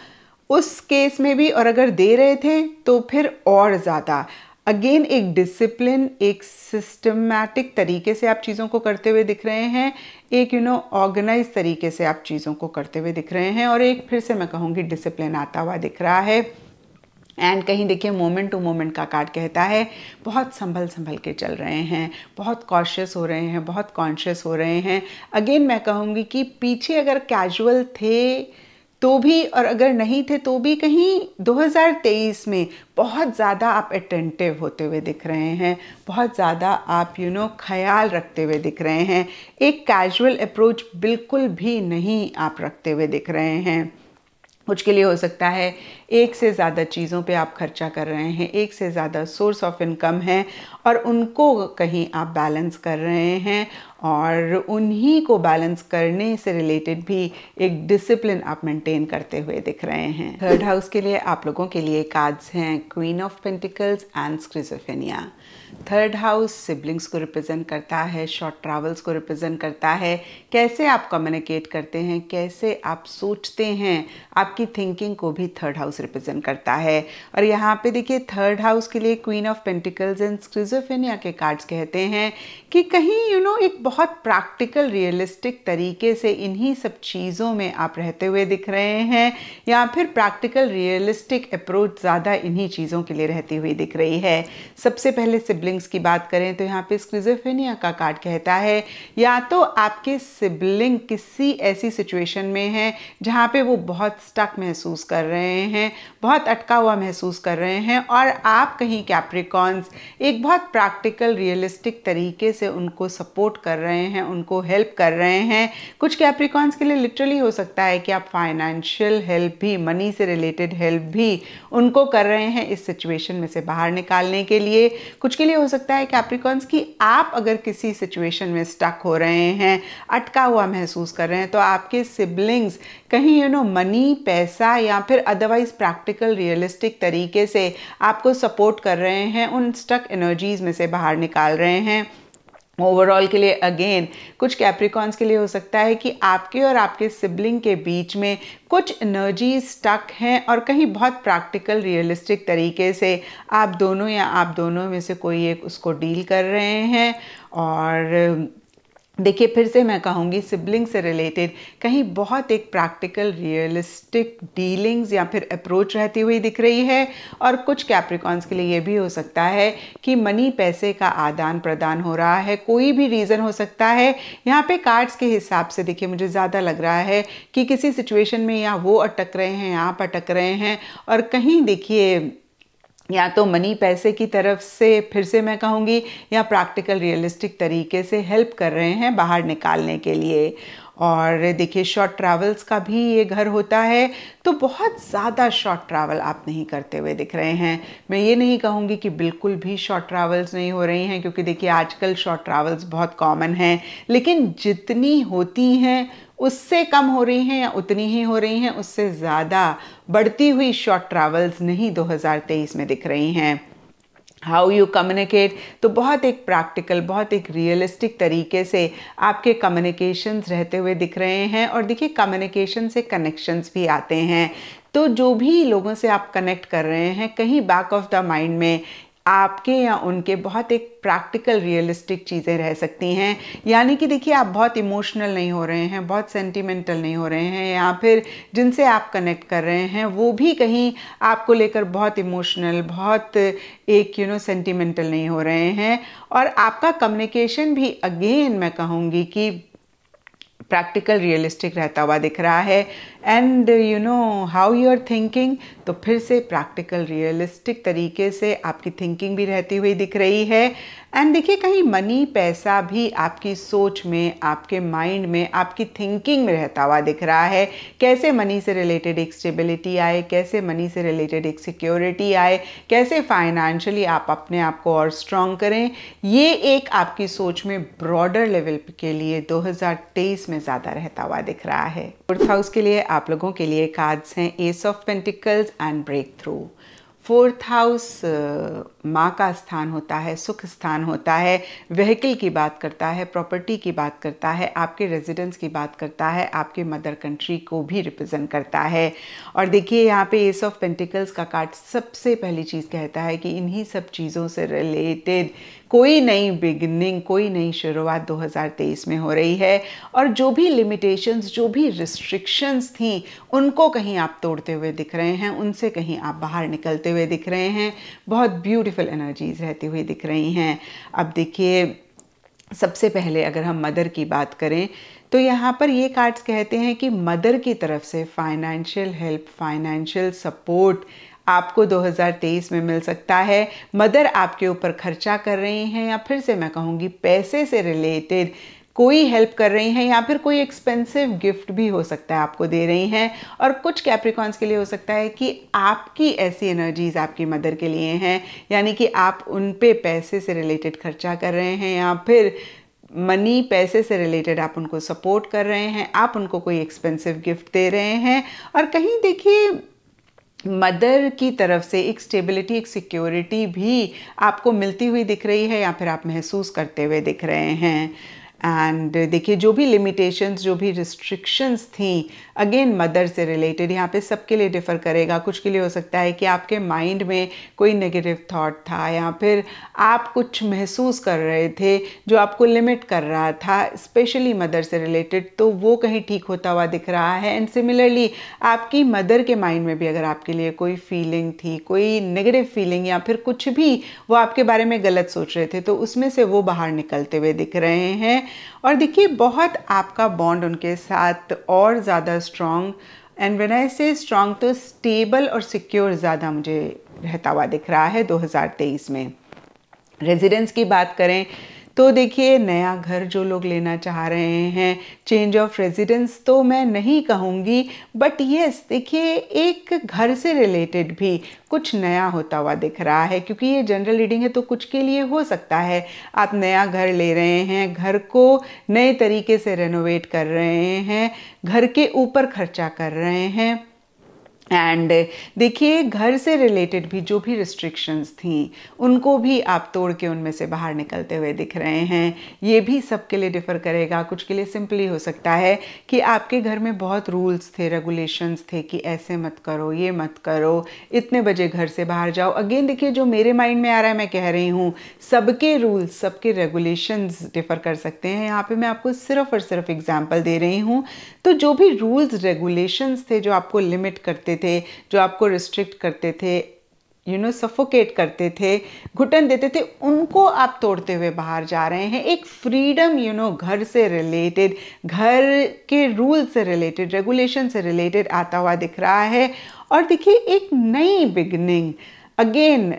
उस केस में भी और अगर दे रहे थे तो फिर और ज़्यादा अगेन एक डिसिप्लिन एक सिस्टमैटिक तरीके से आप चीज़ों को करते हुए दिख रहे हैं एक यू नो ऑर्गेनाइज तरीके से आप चीज़ों को करते हुए दिख रहे हैं और एक फिर से मैं कहूँगी डिसिप्लिन आता हुआ दिख रहा है एंड कहीं देखिए मोमेंट टू मोमेंट का कार्ड कहता है बहुत संभल संभल के चल रहे हैं बहुत कॉशियस हो रहे हैं बहुत कॉन्शियस हो रहे हैं अगेन मैं कहूँगी कि पीछे अगर कैजुअल थे तो भी और अगर नहीं थे तो भी कहीं 2023 में बहुत ज़्यादा आप अटेंटिव होते हुए दिख रहे हैं बहुत ज़्यादा आप यू you नो know, ख्याल रखते हुए दिख रहे हैं एक कैजुअल अप्रोच बिल्कुल भी नहीं आप रखते हुए दिख रहे हैं उसके लिए हो सकता है एक से ज़्यादा चीज़ों पे आप खर्चा कर रहे हैं एक से ज़्यादा सोर्स ऑफ इनकम है और उनको कहीं आप बैलेंस कर रहे हैं और उन्हीं को बैलेंस करने से रिलेटेड भी एक डिसिप्लिन आप मेंटेन करते हुए दिख रहे हैं थर्ड हाउस के लिए आप लोगों के लिए कार्ड्स हैं queen of pentacles and schizophrenia third house siblings को रिप्रेजेंट करता है शॉर्ट ट्रैवल्स को रिप्रेजेंट करता है कैसे आप कम्युनिकेट करते हैं कैसे आप सोचते हैं आपकी थिंकिंग को भी थर्ड हाउस रिप्रेजेंट करता है और यहाँ पे देखिए थर्ड हाउस के लिए queen of pentacles and schizophrenia के कार्ड्स कहते हैं कि कहीं यू you नो know, एक बहुत प्रैक्टिकल रियलिस्टिक तरीके से इन्हीं सब चीज़ों में आप रहते हुए दिख रहे हैं या फिर प्रैक्टिकल रियलिस्टिक अप्रोच ज़्यादा इन्हीं चीज़ों के लिए रहती हुई दिख रही है सबसे पहले सिबलिंग सिबलिंग्स की बात करें तो यहाँ पे स्क्रिजोफेनिया का कार्ड कहता है या तो आपके सिबलिंग किसी ऐसी सिचुएशन में हैं जहाँ पे वो बहुत स्टक महसूस कर रहे हैं बहुत अटका हुआ महसूस कर रहे हैं और आप कहीं कैप्रिकॉन्स एक बहुत प्रैक्टिकल रियलिस्टिक तरीके से उनको सपोर्ट कर रहे हैं उनको हेल्प कर रहे हैं कुछ कैप्रिकॉन्स के लिए लिटरली हो सकता है कि आप फाइनेंशियल हेल्प भी मनी से रिलेटेड हेल्प भी उनको कर रहे हैं इस सिचुएशन में से बाहर निकालने के लिए कुछ के लिए हो सकता है कैप्रिकॉन्स कि आप अगर किसी सिचुएशन में स्टक हो रहे हैं अटका हुआ महसूस कर रहे हैं तो आपके सिबलिंग्स कहीं यू नो मनी पैसा या फिर अदरवाइज प्रैक्टिकल रियलिस्टिक तरीके से आपको सपोर्ट कर रहे हैं उन स्टक एनर्जीज में से बाहर निकाल रहे हैं ओवरऑल के लिए अगेन कुछ कैप्रिकॉन्स के लिए हो सकता है कि आपके और आपके सिबलिंग के बीच में कुछ एनर्जी स्टक हैं और कहीं बहुत प्रैक्टिकल रियलिस्टिक तरीके से आप दोनों या आप दोनों में से कोई एक उसको डील कर रहे हैं और देखिए फिर से मैं कहूँगी सिबलिंग से रिलेटेड कहीं बहुत एक प्रैक्टिकल रियलिस्टिक डीलिंग्स या फिर अप्रोच रहती हुई दिख रही है और कुछ कैप्रिकॉन्स के लिए ये भी हो सकता है कि मनी पैसे का आदान प्रदान हो रहा है कोई भी रीज़न हो सकता है यहाँ पे कार्ड्स के हिसाब से देखिए मुझे ज़्यादा लग रहा है कि किसी सिचुएशन में या वो अटक रहे हैं आप अटक रहे हैं और कहीं देखिए या तो मनी पैसे की तरफ से फिर से मैं कहूँगी या प्रैक्टिकल रियलिस्टिक तरीके से हेल्प कर रहे हैं बाहर निकालने के लिए और देखिए शॉर्ट ट्रैवल्स का भी ये घर होता है तो बहुत ज़्यादा शॉर्ट ट्रैवल आप नहीं करते हुए दिख रहे हैं मैं ये नहीं कहूँगी कि बिल्कुल भी शॉर्ट ट्रैवल्स नहीं हो रही हैं क्योंकि देखिए आजकल शॉर्ट ट्रैवल्स बहुत कॉमन हैं लेकिन जितनी होती हैं उससे कम हो रही हैं या उतनी ही हो रही हैं उससे ज़्यादा बढ़ती हुई शॉर्ट ट्रैवल्स नहीं 2023 में दिख रही हैं हाउ यू कम्युनिकेट तो बहुत एक प्रैक्टिकल बहुत एक रियलिस्टिक तरीके से आपके कम्युनिकेशंस रहते हुए दिख रहे हैं और देखिए कम्युनिकेशन से कनेक्शंस भी आते हैं तो जो भी लोगों से आप कनेक्ट कर रहे हैं कहीं बैक ऑफ द माइंड में आपके या उनके बहुत एक प्रैक्टिकल रियलिस्टिक चीज़ें रह सकती हैं यानी कि देखिए आप बहुत इमोशनल नहीं हो रहे हैं बहुत सेंटिमेंटल नहीं हो रहे हैं या फिर जिनसे आप कनेक्ट कर रहे हैं वो भी कहीं आपको लेकर बहुत इमोशनल बहुत एक यू नो सेंटिमेंटल नहीं हो रहे हैं और आपका कम्युनिकेशन भी अगेन मैं कहूँगी कि प्रैक्टिकल रियलिस्टिक रहता हुआ दिख रहा है and you know how you are thinking तो फिर से प्रैक्टिकल रियलिस्टिक तरीके से आपकी थिंकिंग भी रहती हुई दिख रही है एंड देखिए कहीं मनी पैसा भी आपकी सोच में आपके माइंड में आपकी थिंकिंग में रहता हुआ दिख रहा है कैसे मनी से रिलेटेड एक स्टेबिलिटी आए कैसे मनी से रिलेटेड एक सिक्योरिटी आए कैसे फाइनेंशियली आप अपने आप को और स्ट्रॉन्ग करें ये एक आपकी सोच में ब्रॉडर लेवल के लिए 2023 में ज़्यादा रहता हुआ दिख रहा है फोर्थ हाउस के लिए आप आप लोगों के लिए कार्ड्स हैं ace of pentacles and breakthrough fourth house माँ का स्थान होता है सुख स्थान होता है व्हीकल की बात करता है प्रॉपर्टी की बात करता है आपके रेजिडेंस की बात करता है आपके मदर कंट्री को भी रिप्रेजेंट करता है और देखिए यहाँ पे एस ऑफ पेंटिकल्स का कार्ड सबसे पहली चीज़ कहता है कि इन्हीं सब चीज़ों से रिलेटेड कोई नई बिगनिंग कोई नई शुरुआत 2023 में हो रही है और जो भी लिमिटेशंस जो भी रिस्ट्रिक्शंस थी उनको कहीं आप तोड़ते हुए दिख रहे हैं उनसे कहीं आप बाहर निकलते हुए दिख रहे हैं बहुत ब्यूटीफुल ब्यूटीफुल एनर्जीज़ रहती हुई दिख रही हैं अब देखिए सबसे पहले अगर हम मदर की बात करें तो यहाँ पर ये कार्ड्स कहते हैं कि मदर की तरफ से फाइनेंशियल हेल्प फाइनेंशियल सपोर्ट आपको 2023 में मिल सकता है मदर आपके ऊपर खर्चा कर रही हैं या फिर से मैं कहूँगी पैसे से रिलेटेड कोई हेल्प कर रही हैं या फिर कोई एक्सपेंसिव गिफ्ट भी हो सकता है आपको दे रही हैं और कुछ कैप्रिकॉन्स के लिए हो सकता है कि आपकी ऐसी एनर्जीज़ आपकी मदर के लिए हैं यानी कि आप उन पे पैसे से रिलेटेड खर्चा कर रहे हैं या फिर मनी पैसे से रिलेटेड आप उनको सपोर्ट कर रहे हैं आप उनको कोई एक्सपेंसिव गिफ्ट दे रहे हैं और कहीं देखिए मदर की तरफ से एक स्टेबिलिटी एक सिक्योरिटी भी आपको मिलती हुई दिख रही है या फिर आप महसूस करते हुए दिख रहे हैं एंड uh, देखिए जो भी लिमिटेशंस जो भी रिस्ट्रिक्शंस थी अगेन मदर से रिलेटेड यहाँ पे सबके लिए डिफ़र करेगा कुछ के लिए हो सकता है कि आपके माइंड में कोई नेगेटिव थाट था या फिर आप कुछ महसूस कर रहे थे जो आपको लिमिट कर रहा था स्पेशली मदर से रिलेटेड तो वो कहीं ठीक होता हुआ दिख रहा है एंड सिमिलरली आपकी मदर के माइंड में भी अगर आपके लिए कोई फीलिंग थी कोई नेगेटिव फीलिंग या फिर कुछ भी वो आपके बारे में गलत सोच रहे थे तो उसमें से वो बाहर निकलते हुए दिख रहे हैं और देखिए बहुत आपका बॉन्ड उनके साथ और ज़्यादा स्ट्रॉन्ग एंड वेन आई से स्ट्रॉन्ग तो स्टेबल और सिक्योर ज़्यादा मुझे रहता हुआ दिख रहा है 2023 में रेजिडेंस की बात करें तो देखिए नया घर जो लोग लेना चाह रहे हैं चेंज ऑफ रेजिडेंस तो मैं नहीं कहूँगी बट येस देखिए एक घर से रिलेटेड भी कुछ नया होता हुआ दिख रहा है क्योंकि ये जनरल रीडिंग है तो कुछ के लिए हो सकता है आप नया घर ले रहे हैं घर को नए तरीके से रेनोवेट कर रहे हैं घर के ऊपर खर्चा कर रहे हैं एंड uh, देखिए घर से रिलेटेड भी जो भी रिस्ट्रिक्शंस थी उनको भी आप तोड़ के उनमें से बाहर निकलते हुए दिख रहे हैं ये भी सबके लिए डिफ़र करेगा कुछ के लिए सिंपली हो सकता है कि आपके घर में बहुत रूल्स थे रेगुलेशंस थे कि ऐसे मत करो ये मत करो इतने बजे घर से बाहर जाओ अगेन देखिए जो मेरे माइंड में आ रहा है मैं कह रही हूँ सबके रूल्स सबके रेगुलेशंस डिफ़र कर सकते हैं यहाँ पर मैं आपको सिर्फ और सिर्फ एग्ज़ाम्पल दे रही हूँ तो जो भी रूल्स रेगुलेशंस थे जो आपको लिमिट करते थे जो आपको रिस्ट्रिक्ट करते थे यू नो सफोकेट करते थे घुटन देते थे उनको आप तोड़ते हुए बाहर जा रहे हैं एक फ्रीडम यू नो घर से रिलेटेड घर के रूल से रिलेटेड रेगुलेशन से रिलेटेड आता हुआ दिख रहा है और देखिए एक नई बिगनिंग अगेन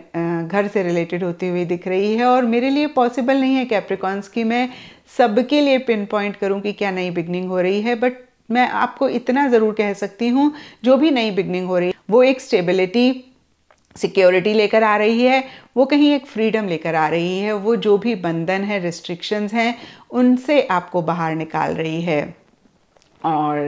घर से रिलेटेड होती हुई दिख रही है और मेरे लिए पॉसिबल नहीं है कैप्रिकॉन्स की मैं सबके लिए पिन पॉइंट करूं कि क्या नई बिगनिंग हो रही है बट मैं आपको इतना ज़रूर कह सकती हूँ जो भी नई बिगनिंग हो रही वो एक स्टेबिलिटी सिक्योरिटी लेकर आ रही है वो कहीं एक फ्रीडम लेकर आ रही है वो जो भी बंधन है रिस्ट्रिक्शंस हैं उनसे आपको बाहर निकाल रही है और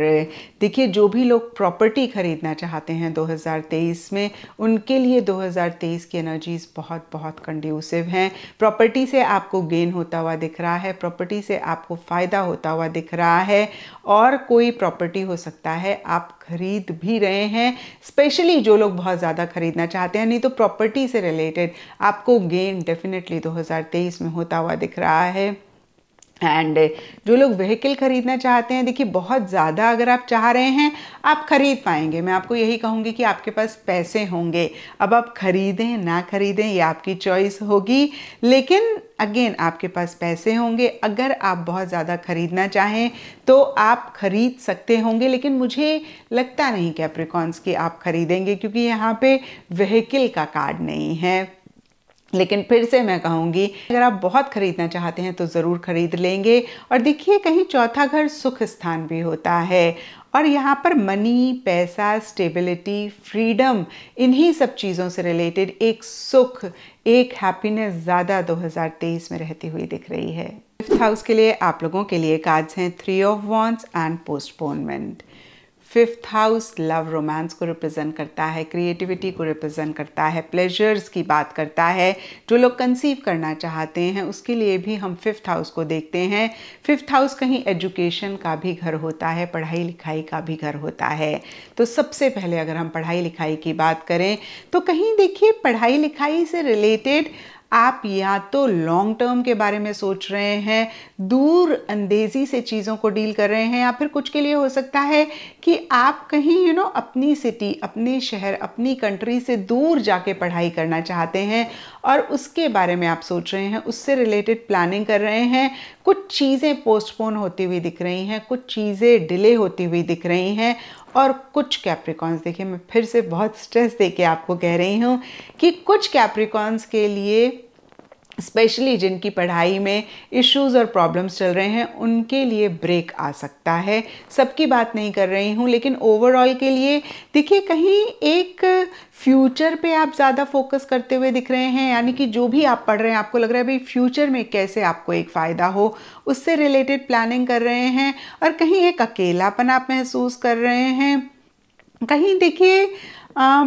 देखिए जो भी लोग प्रॉपर्टी ख़रीदना चाहते हैं 2023 में उनके लिए 2023 की एनर्जीज़ बहुत बहुत कंड्यूसिव हैं प्रॉपर्टी से आपको गेन होता हुआ दिख रहा है प्रॉपर्टी से आपको फ़ायदा होता हुआ दिख रहा है और कोई प्रॉपर्टी हो सकता है आप खरीद भी रहे हैं स्पेशली जो लोग बहुत ज़्यादा खरीदना चाहते हैं नहीं तो प्रॉपर्टी से रिलेटेड आपको गेन डेफिनेटली दो में होता हुआ दिख रहा है एंड uh, जो लोग व्हीकल ख़रीदना चाहते हैं देखिए बहुत ज़्यादा अगर आप चाह रहे हैं आप ख़रीद पाएंगे मैं आपको यही कहूँगी कि आपके पास पैसे होंगे अब आप ख़रीदें ना ख़रीदें ये आपकी चॉइस होगी लेकिन अगेन आपके पास पैसे होंगे अगर आप बहुत ज़्यादा ख़रीदना चाहें तो आप ख़रीद सकते होंगे लेकिन मुझे लगता नहीं कैप्रिकॉन्स कि आप ख़रीदेंगे क्योंकि यहाँ पे व्हीकल का कार्ड नहीं है लेकिन फिर से मैं कहूँगी अगर आप बहुत खरीदना चाहते हैं तो ज़रूर खरीद लेंगे और देखिए कहीं चौथा घर सुख स्थान भी होता है और यहाँ पर मनी पैसा स्टेबिलिटी फ्रीडम इन्हीं सब चीज़ों से रिलेटेड एक सुख एक हैप्पीनेस ज़्यादा 2023 में रहती हुई दिख रही है फिफ्थ हाउस के लिए आप लोगों के लिए कार्ड्स हैं three of wands and postponement fifth house love romance को रिप्रेजेंट करता है क्रिएटिविटी को रिप्रेजेंट करता है प्लेजर्स की बात करता है जो लोग कंसीव करना चाहते हैं उसके लिए भी हम फिफ्थ हाउस को देखते हैं फिफ्थ हाउस कहीं एजुकेशन का भी घर होता है पढ़ाई लिखाई का भी घर होता है तो सबसे पहले अगर हम पढ़ाई लिखाई की बात करें तो कहीं देखिए पढ़ाई लिखाई से रिलेटेड आप या तो लॉन्ग टर्म के बारे में सोच रहे हैं दूर अंदेजी से चीज़ों को डील कर रहे हैं या फिर कुछ के लिए हो सकता है कि आप कहीं यू you नो know, अपनी सिटी अपने शहर अपनी कंट्री से दूर जाके पढ़ाई करना चाहते हैं और उसके बारे में आप सोच रहे हैं उससे रिलेटेड प्लानिंग कर रहे हैं कुछ चीज़ें पोस्टपोन होती हुई दिख रही हैं कुछ चीज़ें डिले होती हुई दिख रही हैं और कुछ कैप्रिकॉन्स देखिए मैं फिर से बहुत स्ट्रेस दे के आपको कह रही हूँ कि कुछ कैप्रिकॉन्स के लिए स्पेशली जिनकी पढ़ाई में इश्यूज और प्रॉब्लम्स चल रहे हैं उनके लिए ब्रेक आ सकता है सबकी बात नहीं कर रही हूँ लेकिन ओवरऑल के लिए देखिए कहीं एक फ्यूचर पे आप ज़्यादा फोकस करते हुए दिख रहे हैं यानी कि जो भी आप पढ़ रहे हैं आपको लग रहा है भाई फ्यूचर में कैसे आपको एक फ़ायदा हो उससे रिलेटेड प्लानिंग कर रहे हैं और कहीं एक अकेलापन आप महसूस कर रहे हैं कहीं देखिए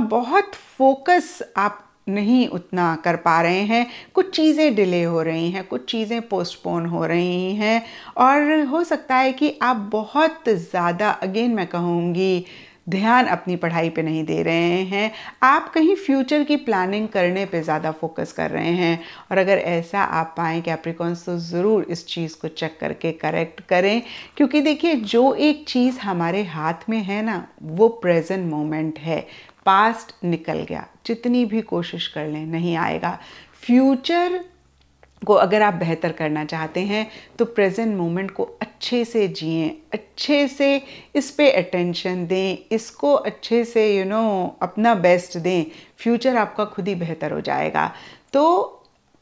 बहुत फोकस आप नहीं उतना कर पा रहे हैं कुछ चीज़ें डिले हो रही हैं कुछ चीज़ें पोस्टपोन हो रही हैं और हो सकता है कि आप बहुत ज़्यादा अगेन मैं कहूँगी ध्यान अपनी पढ़ाई पे नहीं दे रहे हैं आप कहीं फ्यूचर की प्लानिंग करने पे ज़्यादा फोकस कर रहे हैं और अगर ऐसा आप पाएँ कि कैप्रिकॉन्स तो ज़रूर इस चीज़ को चेक करके करेक्ट करें क्योंकि देखिए जो एक चीज़ हमारे हाथ में है ना वो प्रेजेंट मोमेंट है पास्ट निकल गया जितनी भी कोशिश कर लें नहीं आएगा फ्यूचर को अगर आप बेहतर करना चाहते हैं तो प्रेजेंट मोमेंट को अच्छे से जिए अच्छे से इस पे अटेंशन दें इसको अच्छे से यू you नो know, अपना बेस्ट दें फ्यूचर आपका खुद ही बेहतर हो जाएगा तो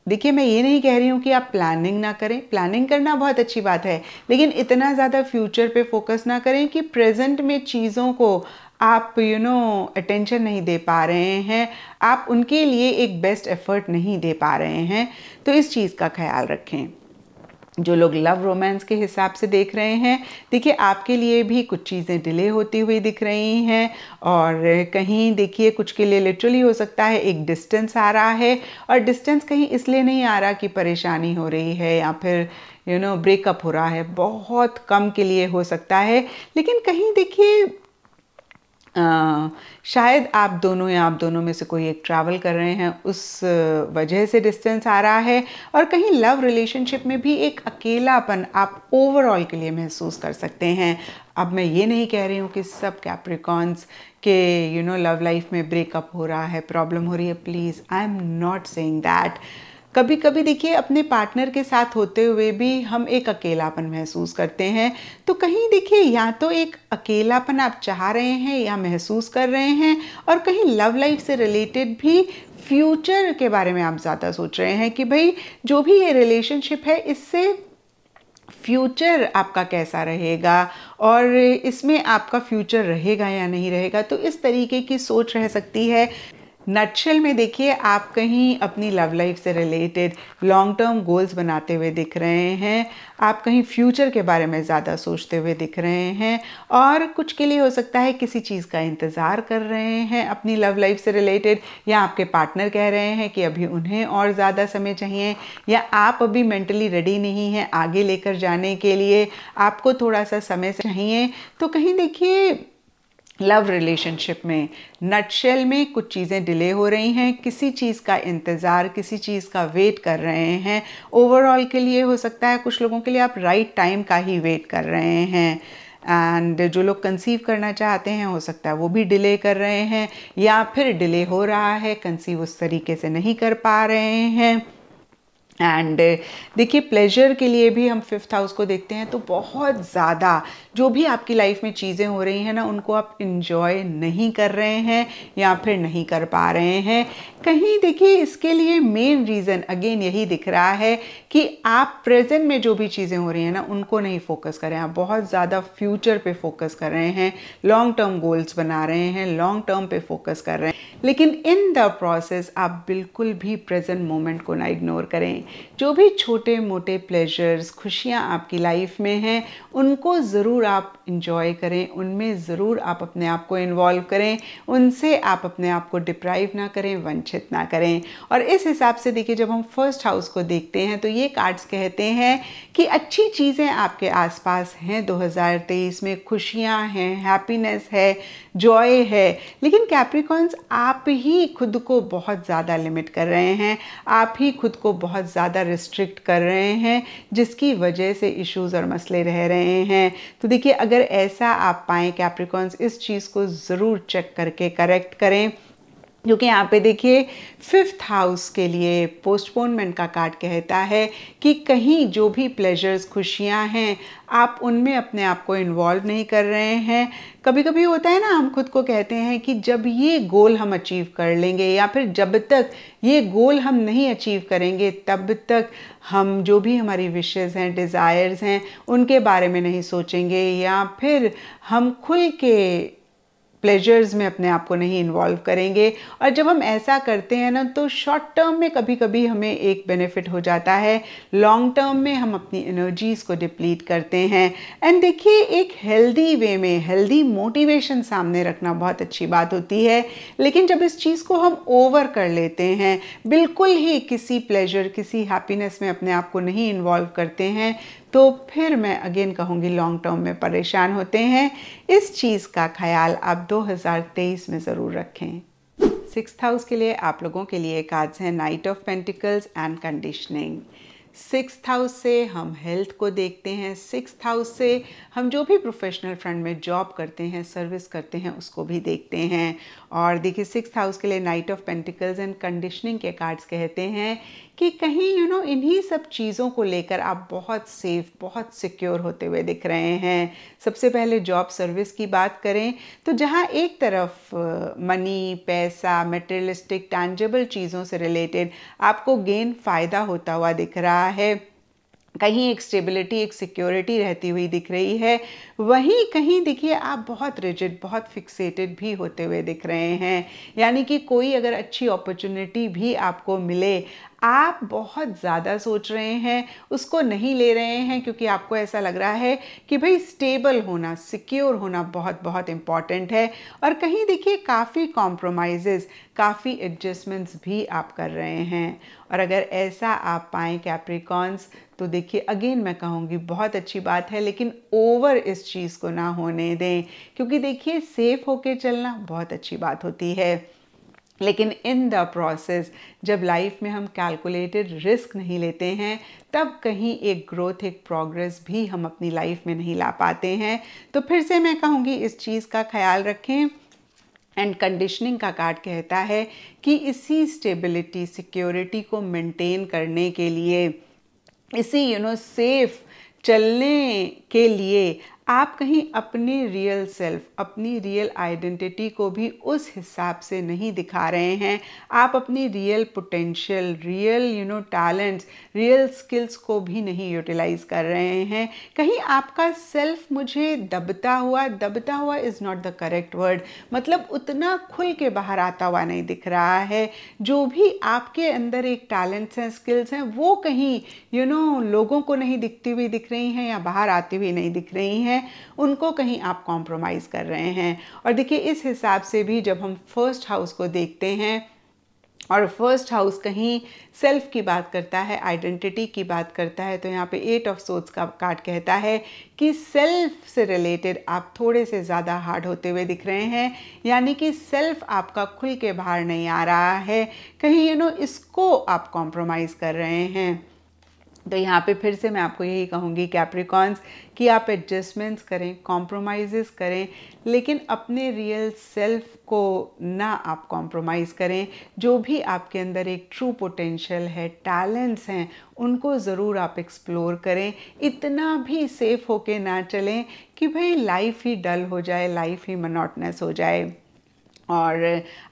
देखिए मैं ये नहीं कह रही हूँ कि आप प्लानिंग ना करें प्लानिंग करना बहुत अच्छी बात है लेकिन इतना ज़्यादा फ्यूचर पे फोकस ना करें कि प्रेजेंट में चीज़ों को आप यू नो अटेंशन नहीं दे पा रहे हैं आप उनके लिए एक बेस्ट एफर्ट नहीं दे पा रहे हैं तो इस चीज़ का ख्याल रखें जो लोग लव रोमांस के हिसाब से देख रहे हैं देखिए आपके लिए भी कुछ चीज़ें डिले होती हुई दिख रही हैं और कहीं देखिए कुछ के लिए लिटरली हो सकता है एक डिस्टेंस आ रहा है और डिस्टेंस कहीं इसलिए नहीं आ रहा कि परेशानी हो रही है या फिर यू नो ब्रेकअप हो रहा है बहुत कम के लिए हो सकता है लेकिन कहीं देखिए शायद आप दोनों या आप दोनों में से कोई एक ट्रैवल कर रहे हैं उस वजह से डिस्टेंस आ रहा है और कहीं लव रिलेशनशिप में भी एक अकेलापन आप ओवरऑल के लिए महसूस कर सकते हैं अब मैं ये नहीं कह रही हूँ कि सब कैप्रिकॉन्स के यू नो लव लाइफ में ब्रेकअप हो रहा है प्रॉब्लम हो रही है please I am not saying that कभी कभी देखिए अपने पार्टनर के साथ होते हुए भी हम एक अकेलापन महसूस करते हैं तो कहीं देखिए या तो एक अकेलापन आप चाह रहे हैं या महसूस कर रहे हैं और कहीं लव लाइफ से रिलेटेड भी फ्यूचर के बारे में आप ज़्यादा सोच रहे हैं कि भाई जो भी ये रिलेशनशिप है इससे फ्यूचर आपका कैसा रहेगा और इसमें आपका फ्यूचर रहेगा या नहीं रहेगा तो इस तरीके की सोच रह सकती है नटशेल में देखिए आप कहीं अपनी लव लाइफ से रिलेटेड लॉन्ग टर्म गोल्स बनाते हुए दिख रहे हैं आप कहीं फ्यूचर के बारे में ज़्यादा सोचते हुए दिख रहे हैं और कुछ के लिए हो सकता है किसी चीज़ का इंतज़ार कर रहे हैं अपनी लव लाइफ से रिलेटेड या आपके पार्टनर कह रहे हैं कि अभी उन्हें और ज़्यादा समय चाहिए या आप अभी मेंटली रेडी नहीं हैं आगे लेकर जाने के लिए आपको थोड़ा सा समय चाहिए तो कहीं देखिए लव रिलेशनशिप में नटशेल में कुछ चीज़ें डिले हो रही हैं किसी चीज़ का इंतज़ार किसी चीज़ का वेट कर रहे हैं ओवरऑल के लिए हो सकता है कुछ लोगों के लिए आप राइट right टाइम का ही वेट कर रहे हैं एंड जो लोग कंसीव करना चाहते हैं हो सकता है वो भी डिले कर रहे हैं या फिर डिले हो रहा है कंसीव उस तरीके से नहीं कर पा रहे हैं एंड uh, देखिए प्लेजर के लिए भी हम फिफ्थ हाउस को देखते हैं तो बहुत ज़्यादा जो भी आपकी लाइफ में चीज़ें हो रही हैं ना उनको आप इन्जॉय नहीं कर रहे हैं या फिर नहीं कर पा रहे हैं कहीं देखिए इसके लिए मेन रीज़न अगेन यही दिख रहा है कि आप प्रेजेंट में जो भी चीज़ें हो रही हैं ना उनको नहीं फोकस कर रहे हैं आप बहुत ज़्यादा फ्यूचर पे फोकस कर रहे हैं लॉन्ग टर्म गोल्स बना रहे हैं लॉन्ग टर्म पे फोकस कर रहे हैं लेकिन इन द प्रोसेस आप बिल्कुल भी प्रेजेंट मोमेंट को ना इग्नोर करें जो भी छोटे मोटे प्लेजर्स खुशियाँ आपकी लाइफ में हैं उनको ज़रूर आप इंजॉय करें उनमें ज़रूर आप अपने आप को इन्वॉल्व करें उनसे आप अपने आप को डिप्राइव ना करें वंचित लक्षित ना करें और इस हिसाब से देखिए जब हम फर्स्ट हाउस को देखते हैं तो ये कार्ड्स कहते हैं कि अच्छी चीज़ें आपके आसपास हैं 2023 में खुशियाँ हैं हैप्पीनेस है जॉय है लेकिन कैप्रिकॉन्स आप ही खुद को बहुत ज़्यादा लिमिट कर रहे हैं आप ही खुद को बहुत ज़्यादा रिस्ट्रिक्ट कर रहे हैं जिसकी वजह से इश्यूज़ और मसले रह रहे हैं तो देखिए अगर ऐसा आप पाएँ कैप्रिकॉन्स इस चीज़ को ज़रूर चेक करके करेक्ट करें क्योंकि यहाँ पे देखिए फिफ्थ हाउस के लिए पोस्टपोनमेंट का कार्ड कहता है कि कहीं जो भी प्लेजर्स खुशियाँ हैं आप उनमें अपने आप को इन्वॉल्व नहीं कर रहे हैं कभी कभी होता है ना हम खुद को कहते हैं कि जब ये गोल हम अचीव कर लेंगे या फिर जब तक ये गोल हम नहीं अचीव करेंगे तब तक हम जो भी हमारी विशेज़ हैं डिज़ायर्स हैं उनके बारे में नहीं सोचेंगे या फिर हम खुल के प्लेजर्स में अपने आप को नहीं इन्वॉल्व करेंगे और जब हम ऐसा करते हैं ना तो शॉर्ट टर्म में कभी कभी हमें एक बेनिफिट हो जाता है लॉन्ग टर्म में हम अपनी एनर्जीज़ को डिप्लीट करते हैं एंड देखिए एक हेल्दी वे में हेल्दी मोटिवेशन सामने रखना बहुत अच्छी बात होती है लेकिन जब इस चीज़ को हम ओवर कर लेते हैं बिल्कुल ही किसी प्लेजर किसी हैप्पीनेस में अपने आप को नहीं इन्वॉल्व करते हैं तो फिर मैं अगेन कहूँगी लॉन्ग टर्म में परेशान होते हैं इस चीज़ का ख्याल आप 2023 में ज़रूर रखें सिक्स हाउस के लिए आप लोगों के लिए कार्ड्स हैं knight of pentacles and conditioning six house से हम हेल्थ को देखते हैं सिक्स हाउस से हम जो भी प्रोफेशनल फ्रंट में जॉब करते हैं सर्विस करते हैं उसको भी देखते हैं और देखिए सिक्स हाउस के लिए knight of pentacles and conditioning के कार्ड्स कहते हैं कि कहीं यू you नो know, इन्हीं सब चीज़ों को लेकर आप बहुत सेफ बहुत सिक्योर होते हुए दिख रहे हैं सबसे पहले जॉब सर्विस की बात करें तो जहाँ एक तरफ मनी पैसा मटेरियलिस्टिक टैंजेबल चीज़ों से रिलेटेड आपको गेन फ़ायदा होता हुआ दिख रहा है कहीं एक स्टेबिलिटी एक सिक्योरिटी रहती हुई दिख रही है वहीं कहीं देखिए आप बहुत रिजिड बहुत फिक्सेटेड भी होते हुए दिख रहे हैं यानी कि कोई अगर अच्छी अपॉर्चुनिटी भी आपको मिले आप बहुत ज़्यादा सोच रहे हैं उसको नहीं ले रहे हैं क्योंकि आपको ऐसा लग रहा है कि भाई स्टेबल होना सिक्योर होना बहुत बहुत इम्पॉर्टेंट है और कहीं देखिए काफ़ी कॉम्प्रोमाइज़ काफ़ी एडजस्टमेंट्स भी आप कर रहे हैं और अगर ऐसा आप पाएँ कैप्रिकॉन्स तो देखिए अगेन मैं कहूँगी बहुत अच्छी बात है लेकिन ओवर इस चीज़ को ना होने दें क्योंकि देखिए सेफ़ होके चलना बहुत अच्छी बात होती है लेकिन इन द प्रोसेस जब लाइफ में हम कैलकुलेटेड रिस्क नहीं लेते हैं तब कहीं एक ग्रोथ एक प्रोग्रेस भी हम अपनी लाइफ में नहीं ला पाते हैं तो फिर से मैं कहूँगी इस चीज़ का ख्याल रखें एंड कंडीशनिंग का कार्ड कहता है कि इसी स्टेबिलिटी सिक्योरिटी को मेंटेन करने के लिए इसी यू नो सेफ़ चलने के लिए आप कहीं अपने रियल सेल्फ अपनी रियल आइडेंटिटी को भी उस हिसाब से नहीं दिखा रहे हैं आप अपनी real potential real you know talents real skills को भी नहीं यूटिलाइज कर रहे हैं कहीं आपका सेल्फ मुझे दबता हुआ दबता हुआ is not the correct word मतलब उतना खुल के बाहर आता हुआ नहीं दिख रहा है जो भी आपके अंदर एक टैलेंट्स हैं स्किल्स हैं वो कहीं यू you नो know, लोगों को नहीं दिखती हुई दिख रही हैं या बाहर आती हुई नहीं दिख रही हैं हैं उनको कहीं आप कॉम्प्रोमाइज़ कर रहे हैं और देखिए इस हिसाब से भी जब हम फर्स्ट हाउस को देखते हैं और फर्स्ट हाउस कहीं सेल्फ की बात करता है आइडेंटिटी की बात करता है तो यहाँ पे एट ऑफ सोट्स का कार्ड कहता है कि सेल्फ से रिलेटेड आप थोड़े से ज़्यादा हार्ड होते हुए दिख रहे हैं यानी कि सेल्फ आपका खुल के बाहर नहीं आ रहा है कहीं यू नो इसको आप कॉम्प्रोमाइज़ कर रहे हैं तो यहाँ पे फिर से मैं आपको यही कहूँगी कैप्रिकॉन्स कि आप एडजस्टमेंट्स करें कॉम्प्रोमाइज़ करें लेकिन अपने रियल सेल्फ को ना आप कॉम्प्रोमाइज़ करें जो भी आपके अंदर एक ट्रू पोटेंशियल है टैलेंट्स हैं उनको ज़रूर आप एक्सप्लोर करें इतना भी सेफ होके ना चलें कि भाई लाइफ ही डल हो जाए लाइफ ही मनोटनस हो जाए और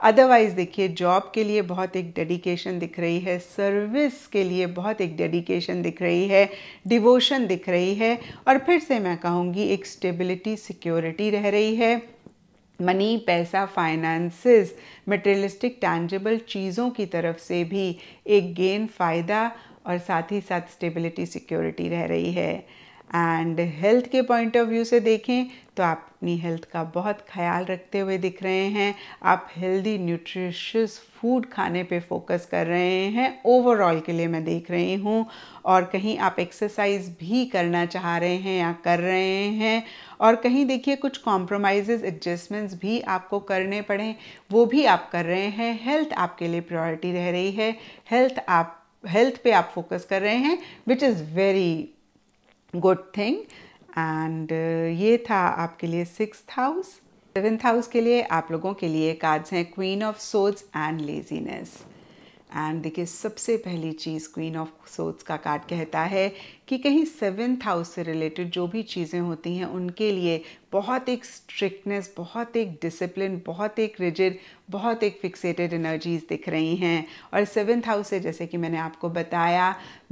अदरवाइज़ देखिए जॉब के लिए बहुत एक डेडिकेशन दिख रही है सर्विस के लिए बहुत एक डेडिकेशन दिख रही है डिवोशन दिख रही है और फिर से मैं कहूँगी एक स्टेबिलिटी सिक्योरिटी रह रही है मनी पैसा फाइनेंसेस मटेरियलिस्टिक टैंजेबल चीज़ों की तरफ से भी एक गेन फ़ायदा और साथ ही साथ स्टेबिलिटी सिक्योरिटी रह रही है एंड हेल्थ के पॉइंट ऑफ व्यू से देखें तो आप अपनी हेल्थ का बहुत ख्याल रखते हुए दिख रहे हैं आप हेल्दी न्यूट्रिशियस फूड खाने पे फोकस कर रहे हैं ओवरऑल के लिए मैं देख रही हूँ और कहीं आप एक्सरसाइज भी करना चाह रहे हैं या कर रहे हैं और कहीं देखिए कुछ कॉम्प्रोमाइज़ एडजस्टमेंट्स भी आपको करने पड़े वो भी आप कर रहे हैं हेल्थ आपके लिए प्रायोरिटी रह रही है हेल्थ आप हेल्थ पे आप फोकस कर रहे हैं which is very good thing and ये था आपके लिए सिक्स हाउस सेवेंथ हाउस के लिए आप लोगों के लिए कार्ड्स हैं क्वीन ऑफ सोच एंड लेजीनेस एंड देखिए सबसे पहली चीज़ क्वीन ऑफ सोच का कार्ड कहता है कि कहीं सेवेंथ हाउस से रिलेटेड जो भी चीज़ें होती हैं उनके लिए बहुत एक स्ट्रिक्टनेस बहुत एक डिसिप्लिन बहुत एक रिजिड बहुत एक फिक्सेटेड एनर्जीज दिख रही हैं और सेवन्थ हाउस से जैसे कि मैंने आपको बताया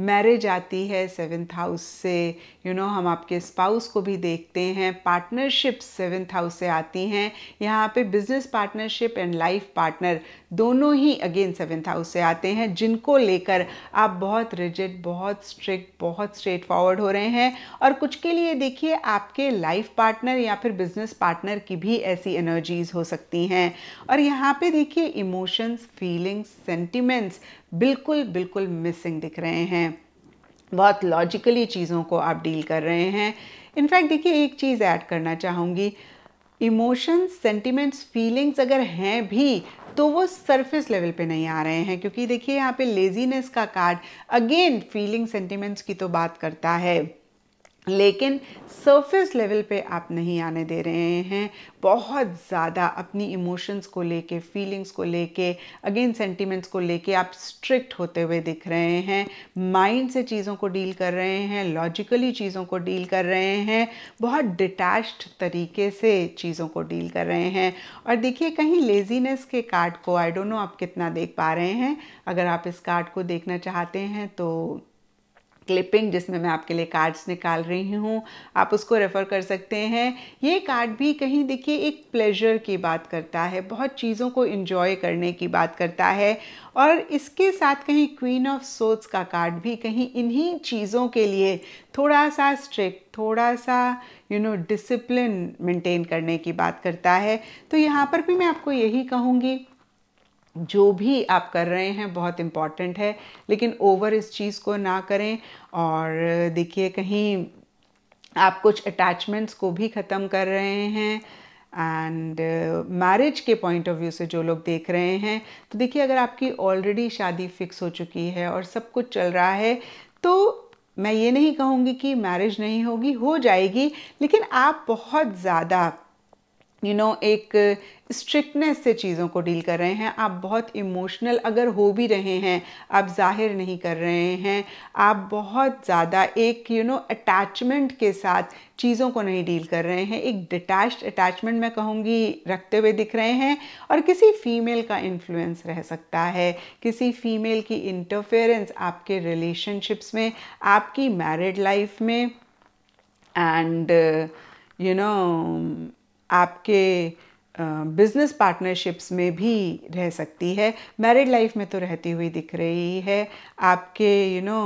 मैरिज आती है सेवन्थ हाउस से यू you नो know, हम आपके स्पाउस को भी देखते हैं पार्टनरशिप सेवन्थ हाउस से आती हैं यहाँ पे business partnership and life partner दोनों ही अगेन सेवन्थ हाउस से आते हैं जिनको लेकर आप बहुत रिजिड बहुत स्ट्रिक्ट बहुत strict, स्ट्रेट फॉरवर्ड हो रहे हैं और कुछ के लिए देखिए आपके लाइफ पार्टनर या फिर बिजनेस पार्टनर की भी ऐसी एनर्जीज हो सकती हैं और यहाँ पे देखिए इमोशंस फीलिंग्स सेंटिमेंट्स बिल्कुल बिल्कुल मिसिंग दिख रहे हैं बहुत लॉजिकली चीज़ों को आप डील कर रहे हैं इनफैक्ट देखिए एक चीज़ ऐड करना चाहूँगी इमोशंस सेंटिमेंट्स फीलिंग्स अगर हैं भी तो वो सरफेस लेवल पे नहीं आ रहे हैं क्योंकि देखिए यहाँ पे लेजीनेस का कार्ड अगेन फीलिंग सेंटिमेंट्स की तो बात करता है लेकिन सरफेस लेवल पे आप नहीं आने दे रहे हैं बहुत ज़्यादा अपनी इमोशंस को लेके फीलिंग्स को लेके अगेन सेंटिमेंट्स को लेके आप स्ट्रिक्ट होते हुए दिख रहे हैं माइंड से चीज़ों को डील कर रहे हैं लॉजिकली चीज़ों को डील कर रहे हैं बहुत डिटैच्ड तरीके से चीज़ों को डील कर रहे हैं और देखिए कहीं लेज़ीनेस के कार्ड को आई डोंट नो आप कितना देख पा रहे हैं अगर आप इस कार्ड को देखना चाहते हैं तो क्लिपिंग जिसमें मैं आपके लिए कार्ड्स निकाल रही हूँ आप उसको रेफ़र कर सकते हैं ये कार्ड भी कहीं देखिए एक प्लेजर की बात करता है बहुत चीज़ों को इन्जॉय करने की बात करता है और इसके साथ कहीं क्वीन ऑफ सोट्स का कार्ड भी कहीं इन्हीं चीज़ों के लिए थोड़ा सा स्ट्रिक्ट थोड़ा सा यू नो डिसिप्लिन मेंटेन करने की बात करता है तो यहाँ पर भी मैं आपको यही कहूँगी जो भी आप कर रहे हैं बहुत इम्पॉर्टेंट है लेकिन ओवर इस चीज़ को ना करें और देखिए कहीं आप कुछ अटैचमेंट्स को भी ख़त्म कर रहे हैं एंड मैरिज uh, के पॉइंट ऑफ व्यू से जो लोग देख रहे हैं तो देखिए अगर आपकी ऑलरेडी शादी फिक्स हो चुकी है और सब कुछ चल रहा है तो मैं ये नहीं कहूँगी कि मैरिज नहीं होगी हो जाएगी लेकिन आप बहुत ज़्यादा यू you नो know, एक स्ट्रिक्टनेस uh, से चीज़ों को डील कर रहे हैं आप बहुत इमोशनल अगर हो भी रहे हैं आप जाहिर नहीं कर रहे हैं आप बहुत ज़्यादा एक यू नो अटैचमेंट के साथ चीज़ों को नहीं डील कर रहे हैं एक डिटैच अटैचमेंट मैं कहूँगी रखते हुए दिख रहे हैं और किसी फीमेल का इन्फ्लुएंस रह सकता है किसी फीमेल की इंटरफेरेंस आपके रिलेशनशिप्स में आपकी मैरिड लाइफ में एंड यू नो आपके बिजनेस पार्टनरशिप्स में भी रह सकती है मैरिड लाइफ में तो रहती हुई दिख रही है आपके यू नो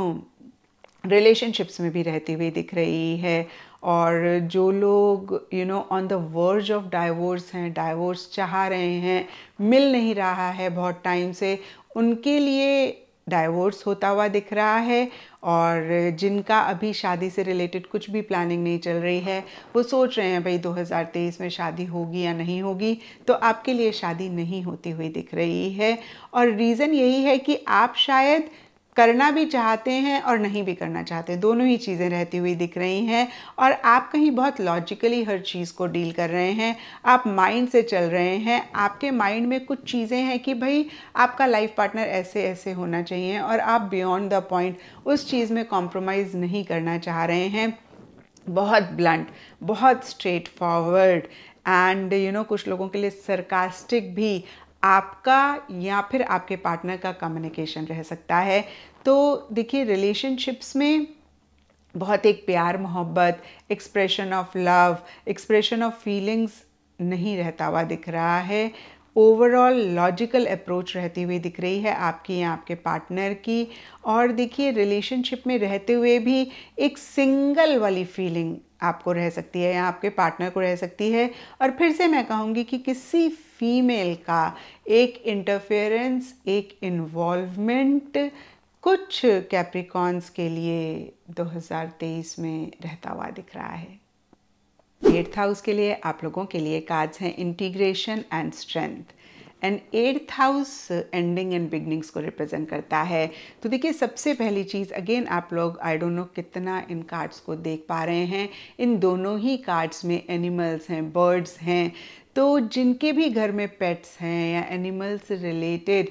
रिलेशनशिप्स में भी रहती हुई दिख रही है और जो लोग you know on the verge of divorce हैं डाइवोर्स चाह रहे हैं मिल नहीं रहा है बहुत टाइम से उनके लिए डाइवोर्स होता हुआ दिख रहा है और जिनका अभी शादी से रिलेटेड कुछ भी प्लानिंग नहीं चल रही है वो सोच रहे हैं भाई 2023 में शादी होगी या नहीं होगी तो आपके लिए शादी नहीं होती हुई दिख रही है और रीज़न यही है कि आप शायद करना भी चाहते हैं और नहीं भी करना चाहते दोनों ही चीज़ें रहती हुई दिख रही हैं और आप कहीं बहुत लॉजिकली हर चीज़ को डील कर रहे हैं आप माइंड से चल रहे हैं आपके माइंड में कुछ चीज़ें हैं कि भाई आपका लाइफ पार्टनर ऐसे ऐसे होना चाहिए और आप बियॉन्ड द पॉइंट उस चीज़ में कॉम्प्रोमाइज़ नहीं करना चाह रहे हैं बहुत ब्लंट बहुत straightforward and you know कुछ लोगों के लिए सरकास्टिक भी आपका या फिर आपके पार्टनर का कम्युनिकेशन रह सकता है तो देखिए रिलेशनशिप्स में बहुत एक प्यार मोहब्बत expression of love expression of feelings नहीं रहता हुआ दिख रहा है ओवरऑल लॉजिकल अप्रोच रहती हुई दिख रही है आपकी या आपके पार्टनर की और देखिए रिलेशनशिप में रहते हुए भी एक सिंगल वाली फीलिंग आपको रह सकती है या आपके पार्टनर को रह सकती है और फिर से मैं कहूँगी कि किसी फीमेल का एक इंटरफेरेंस एक इन्वॉल्वमेंट कुछ कैप्रिकॉन्स के लिए 2023 में रहता हुआ दिख रहा है एट्थ हाउस के लिए आप लोगों के लिए कार्ड्स हैं integration and strength and eighth house ending and beginnings को रिप्रेजेंट करता है तो देखिए सबसे पहली चीज़ अगेन आप लोग आई डोंट नो कितना इन कार्ड्स को देख पा रहे हैं इन दोनों ही कार्ड्स में एनिमल्स हैं बर्ड्स हैं तो जिनके भी घर में पेट्स हैं या एनिमल्स रिलेटेड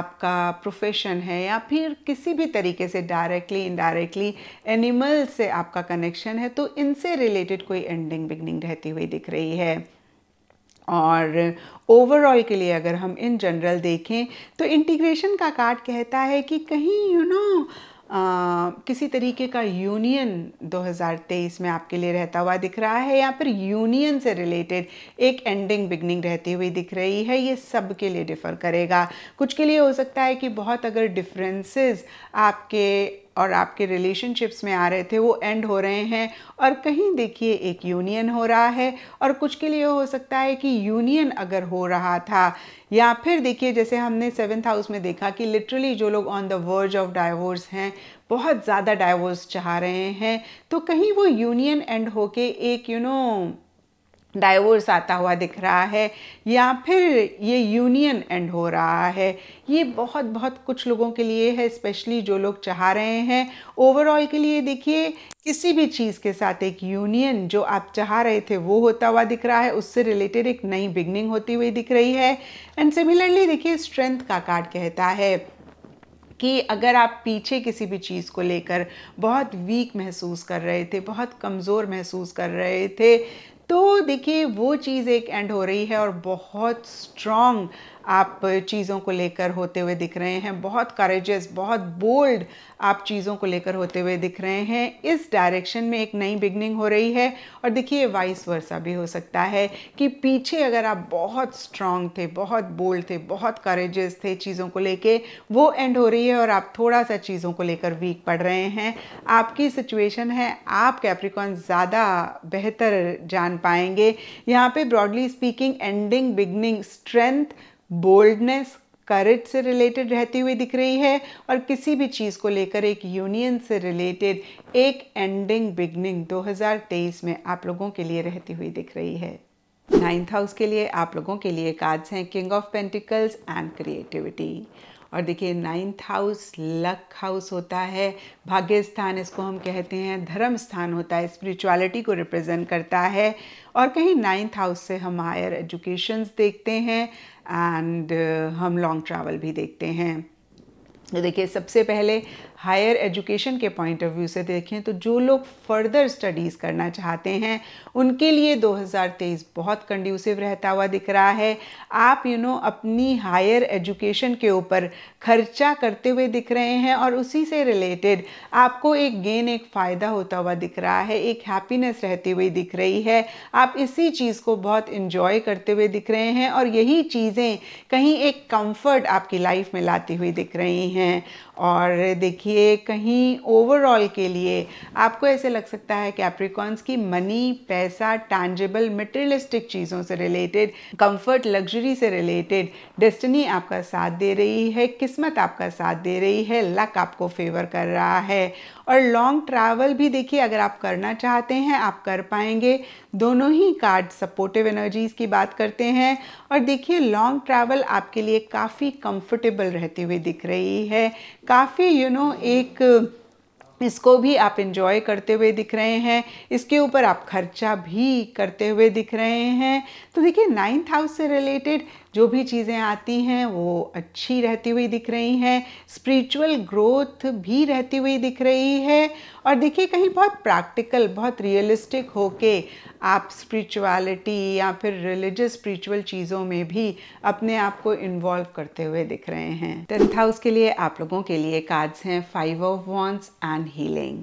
आपका प्रोफेशन है या फिर किसी भी तरीके से डायरेक्टली इनडायरेक्टली एनिमल्स से आपका कनेक्शन है तो इनसे रिलेटेड कोई एंडिंग बिगनिंग रहती हुई दिख रही है और ओवरऑल के लिए अगर हम इन जनरल देखें तो इंटीग्रेशन का कार्ड कहता है कि कहीं you you know know, Uh, किसी तरीके का यूनियन 2023 में आपके लिए रहता हुआ दिख रहा है या फिर यूनियन से रिलेटेड एक एंडिंग बिगनिंग रहती हुई दिख रही है ये सब के लिए डिफ़र करेगा कुछ के लिए हो सकता है कि बहुत अगर डिफरेंसेस आपके और आपके रिलेशनशिप्स में आ रहे थे वो एंड हो रहे हैं और कहीं देखिए एक यूनियन हो रहा है और कुछ के लिए हो सकता है कि यूनियन अगर हो रहा था या फिर देखिए जैसे हमने सेवन्थ हाउस में देखा कि लिटरली जो लोग on the verge of divorce हैं बहुत ज़्यादा डाइवोर्स चाह रहे हैं तो कहीं वो यूनियन एंड होके एक you you know know, divorce आता हुआ दिख रहा है या फिर ये यूनियन एंड हो रहा है ये बहुत बहुत कुछ लोगों के लिए है स्पेशली जो लोग चाह रहे हैं ओवरऑल के लिए देखिए किसी भी चीज़ के साथ एक यूनियन जो आप चाह रहे थे वो होता हुआ दिख रहा है उससे रिलेटेड एक नई बिगनिंग होती हुई दिख रही है एंड सिमिलरली देखिए स्ट्रेंथ का कार्ड कहता है कि अगर आप पीछे किसी भी चीज़ को लेकर बहुत वीक महसूस कर रहे थे बहुत कमज़ोर महसूस कर रहे थे तो देखिए वो चीज़ एक एंड हो रही है और बहुत स्ट्रॉन्ग आप चीज़ों को लेकर होते हुए दिख रहे हैं बहुत करेजस बहुत बोल्ड आप चीज़ों को लेकर होते हुए दिख रहे हैं इस डायरेक्शन में एक नई बिगनिंग हो रही है और देखिए वाइस वर्सा भी हो सकता है कि पीछे अगर आप बहुत स्ट्रांग थे बहुत बोल्ड थे बहुत करेजस थे चीज़ों को लेके वो एंड हो रही है और आप थोड़ा सा चीज़ों को लेकर वीक पड़ रहे हैं आपकी सिचुएशन है आप कैप्रिकॉन ज़्यादा बेहतर जान पाएंगे यहाँ पे broadly speaking ending beginning strength boldness courage से रिलेटेड रहती हुई दिख रही है और किसी भी चीज़ को लेकर एक यूनियन से रिलेटेड एक एंडिंग बिगनिंग 2023 में आप लोगों के लिए रहती हुई दिख रही है नाइन्थ हाउस के लिए आप लोगों के लिए कार्ड्स हैं king of pentacles and creativity और देखिए नाइन्थ हाउस लक हाउस होता है भाग्य स्थान इसको हम कहते हैं धर्म स्थान होता है स्पिरिचुअलिटी को रिप्रेजेंट करता है और कहीं नाइन्थ हाउस से हम हायर एजुकेशंस देखते हैं एंड uh, हम लॉन्ग ट्रैवल भी देखते हैं तो देखिए सबसे पहले हायर एजुकेशन के पॉइंट ऑफ व्यू से देखें तो जो लोग फर्दर स्टडीज़ करना चाहते हैं उनके लिए 2023 बहुत कंड्यूसिव रहता हुआ दिख रहा है आप यू you नो know, अपनी हायर एजुकेशन के ऊपर खर्चा करते हुए दिख रहे हैं और उसी से रिलेटेड आपको एक गेन एक फ़ायदा होता हुआ दिख रहा है एक हैप्पीनेस रहती हुई दिख रही है आप इसी चीज़ को बहुत इन्जॉय करते हुए दिख रहे हैं और यही चीज़ें कहीं एक कंफर्ट आपकी लाइफ में लाती हुई दिख रही हैं और देखिए कहीं ओवरऑल के लिए आपको ऐसे लग सकता है कैप्रिकॉन्स की मनी पैसा टैंजेबल मटेरियलिस्टिक चीज़ों से रिलेटेड कंफर्ट लग्जरी से रिलेटेड डेस्टिनी आपका साथ दे रही है किस्मत आपका साथ दे रही है लक आपको फेवर कर रहा है और लॉन्ग ट्रैवल भी देखिए अगर आप करना चाहते हैं आप कर पाएंगे दोनों ही कार्ड सपोर्टिव एनर्जीज़ की बात करते हैं और देखिए लॉन्ग ट्रैवल आपके लिए काफ़ी कंफर्टेबल रहती हुई दिख रही है काफ़ी यू नो एक इसको भी आप इन्जॉय करते हुए दिख रहे हैं इसके ऊपर आप खर्चा भी करते हुए दिख रहे हैं तो देखिए नाइन्थ हाउस से रिलेटेड जो भी चीज़ें आती हैं वो अच्छी रहती हुई दिख रही हैं स्पिरिचुअल ग्रोथ भी रहती हुई दिख रही है और देखिए कहीं बहुत प्रैक्टिकल बहुत रियलिस्टिक होके आप स्पिरिचुअलिटी या फिर रिलीजियस स्पिरिचुअल चीज़ों में भी अपने आप को इन्वॉल्व करते हुए दिख रहे हैं टेंथ हाउस के लिए आप लोगों के लिए कार्ड्स हैं five of wands and healing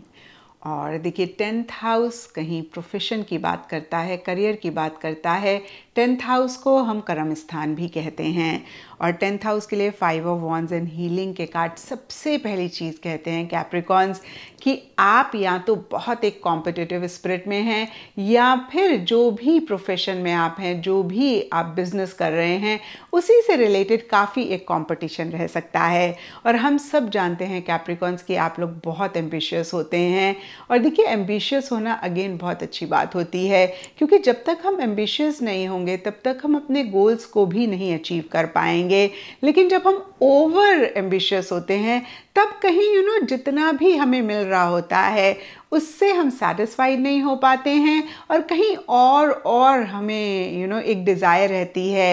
और देखिए टेंथ हाउस कहीं प्रोफेशन की बात करता है करियर की बात करता है टेंथ हाउस को हम कर्म स्थान भी कहते हैं और टेंथ हाउस के लिए five of wands and healing के कार्ड सबसे पहली चीज़ कहते हैं कैप्रिकॉन्स कि आप या तो बहुत एक कॉम्पिटिटिव स्पिरिट में हैं या फिर जो भी प्रोफेशन में आप हैं जो भी आप बिजनेस कर रहे हैं उसी से रिलेटेड काफ़ी एक कॉम्पिटिशन रह सकता है और हम सब जानते हैं कैप्रिकॉन्स कि आप लोग बहुत एम्बिशियस होते हैं और देखिए एम्बिशियस होना अगेन बहुत अच्छी बात होती है क्योंकि जब तक हम एम्बिशियस नहीं होंगे होंगे तब तक हम अपने गोल्स को भी नहीं अचीव कर पाएंगे लेकिन जब हम ओवर एम्बिशियस होते हैं तब कहीं यू you नो know, जितना भी हमें मिल रहा होता है उससे हम सेटिस्फाइड नहीं हो पाते हैं और कहीं और और हमें यू you नो know, एक डिज़ायर रहती है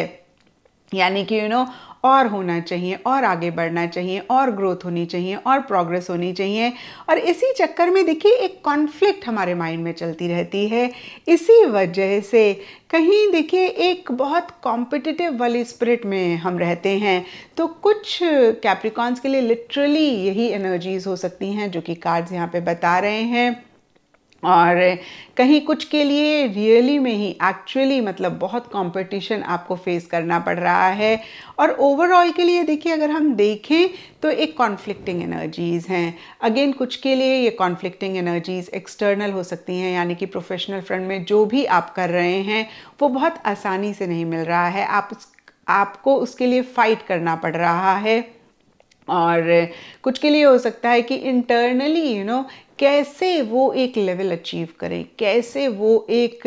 यानी कि यू नो और होना चाहिए और आगे बढ़ना चाहिए और ग्रोथ होनी चाहिए और प्रोग्रेस होनी चाहिए और इसी चक्कर में देखिए एक कॉन्फ्लिक्ट हमारे माइंड में चलती रहती है इसी वजह से कहीं देखिए एक बहुत कॉम्पिटिटिव वाली स्पिरिट में हम रहते हैं तो कुछ कैप्रिकॉन्स के लिए लिटरली यही एनर्जीज हो सकती हैं जो कि कार्ड्स यहाँ पे बता रहे हैं और कहीं कुछ के लिए रियली में ही एक्चुअली मतलब बहुत कंपटीशन आपको फेस करना पड़ रहा है और ओवरऑल के लिए देखिए अगर हम देखें तो एक कॉन्फ्लिक्टिंग एनर्जीज़ हैं अगेन कुछ के लिए ये कॉन्फ्लिक्टिंग एनर्जीज़ एक्सटर्नल हो सकती हैं यानी कि प्रोफेशनल फ्रंट में जो भी आप कर रहे हैं वो बहुत आसानी से नहीं मिल रहा है आप उस आपको उसके लिए फ़ाइट करना पड़ रहा है और कुछ के लिए हो सकता है कि इंटरनली यू नो कैसे वो एक लेवल अचीव करें कैसे वो एक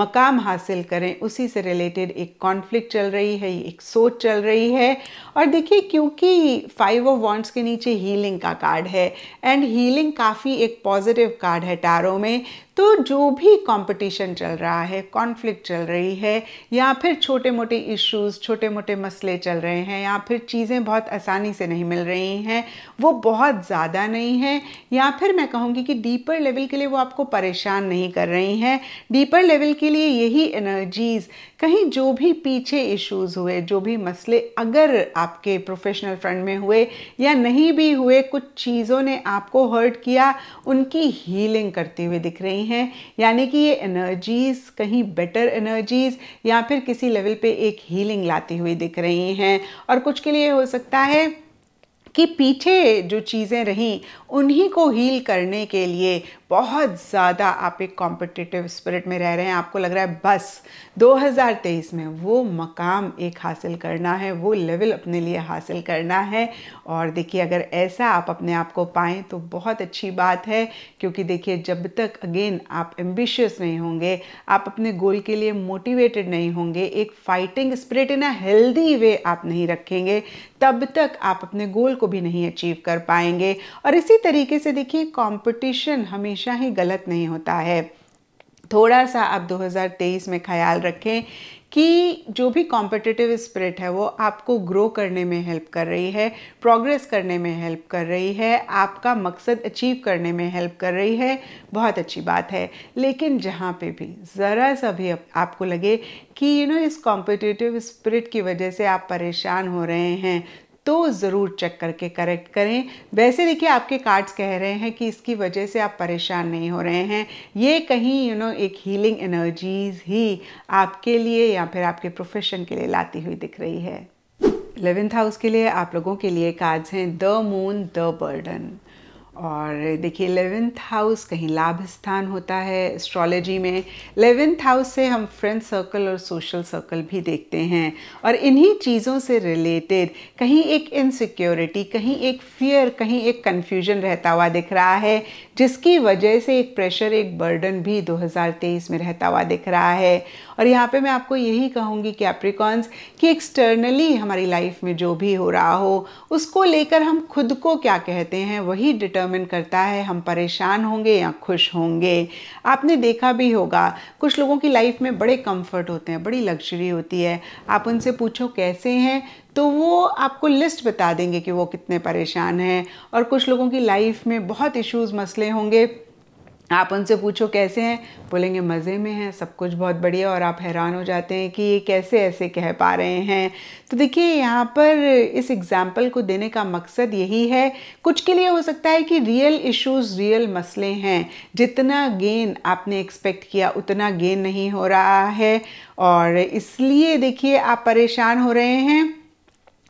मकाम हासिल करें उसी से रिलेटेड एक कॉन्फ्लिक्ट चल रही है एक सोच चल रही है और देखिए क्योंकि फाइव ऑफ वॉन्ट्स के नीचे हीलिंग का कार्ड है एंड हीलिंग काफ़ी एक पॉजिटिव कार्ड है टारों में तो जो भी कंपटीशन चल रहा है कॉन्फ्लिक्ट चल रही है या फिर छोटे मोटे इश्यूज छोटे मोटे मसले चल रहे हैं या फिर चीज़ें बहुत आसानी से नहीं मिल रही हैं वो बहुत ज़्यादा नहीं है या फिर मैं कहूँ चाहूँगी कि डीपर लेवल के लिए वो आपको परेशान नहीं कर रही हैं डीपर लेवल के लिए यही एनर्जीज़ कहीं जो भी पीछे इश्यूज हुए जो भी मसले अगर आपके प्रोफेशनल फ्रंट में हुए या नहीं भी हुए कुछ चीज़ों ने आपको हर्ट किया उनकी हीलिंग करती हुई दिख रही हैं यानी कि ये एनर्जीज़ कहीं बेटर एनर्जीज़ या फिर किसी लेवल पे एक हीलिंग लाती हुई दिख रही हैं और कुछ के लिए हो सकता है कि पीछे जो चीज़ें रहीं उन्हीं को हील करने के लिए बहुत ज़्यादा आप एक कॉम्पिटिटिव स्पिरिट में रह रहे हैं आपको लग रहा है बस 2023 में वो मकाम एक हासिल करना है वो लेवल अपने लिए हासिल करना है और देखिए अगर ऐसा आप अपने आप को पाएँ तो बहुत अच्छी बात है क्योंकि देखिए जब तक अगेन आप एम्बिशियस नहीं होंगे आप अपने गोल के लिए मोटिवेटेड नहीं होंगे एक fighting spirit in a healthy way आप नहीं रखेंगे तब तक आप अपने गोल को भी नहीं अचीव कर पाएंगे और इसी तरीके से देखिए कॉम्पिटिशन हमें हमेशा ही गलत नहीं होता है थोड़ा सा आप 2023 में ख्याल रखें कि जो भी कॉम्पिटिटिव स्पिरिट है वो आपको ग्रो करने में हेल्प कर रही है प्रोग्रेस करने में हेल्प कर रही है आपका मकसद अचीव करने में हेल्प कर रही है बहुत अच्छी बात है लेकिन जहाँ पे भी ज़रा सा भी आपको लगे कि यू you नो know, इस कॉम्पिटिटिव स्पिरिट की वजह से आप परेशान हो रहे हैं तो ज़रूर चेक करके करेक्ट करें वैसे देखिए आपके कार्ड्स कह रहे हैं कि इसकी वजह से आप परेशान नहीं हो रहे हैं ये कहीं यू you नो know, एक हीलिंग एनर्जीज ही आपके लिए या फिर आपके प्रोफेशन के लिए लाती हुई दिख रही है इलेवेंथ हाउस के लिए आप लोगों के लिए कार्ड्स हैं द मून द बर्डन और देखिए एलेवेंथ हाउस कहीं लाभ स्थान होता है एस्ट्रोलॉजी में एलेवेंथ हाउस से हम फ्रेंड सर्कल और सोशल सर्कल भी देखते हैं और इन्हीं चीज़ों से रिलेटेड कहीं एक इनसिक्योरिटी कहीं एक फियर कहीं एक कन्फ्यूजन रहता हुआ दिख रहा है जिसकी वजह से एक प्रेशर एक बर्डन भी 2023 में रहता हुआ दिख रहा है और यहाँ पे मैं आपको यही कहूँगी कि एप्रिकॉन्स कि एक्सटर्नली हमारी लाइफ में जो भी हो रहा हो उसको लेकर हम खुद को क्या कहते हैं वही डिटर्मिन करता है हम परेशान होंगे या खुश होंगे आपने देखा भी होगा कुछ लोगों की लाइफ में बड़े कम्फर्ट होते हैं बड़ी लग्जरी होती है आप उनसे पूछो कैसे हैं तो वो आपको लिस्ट बता देंगे कि वो कितने परेशान हैं और कुछ लोगों की लाइफ में बहुत इश्यूज मसले होंगे आप उनसे पूछो कैसे हैं बोलेंगे मज़े में हैं सब कुछ बहुत बढ़िया और आप हैरान हो जाते हैं कि ये कैसे ऐसे कह पा रहे हैं तो देखिए यहाँ पर इस एग्ज़ाम्पल को देने का मकसद यही है कुछ के लिए हो सकता है कि रियल इश्यूज रियल मसले हैं जितना गेन आपने एक्सपेक्ट किया उतना गेन नहीं हो रहा है और इसलिए देखिए आप परेशान हो रहे हैं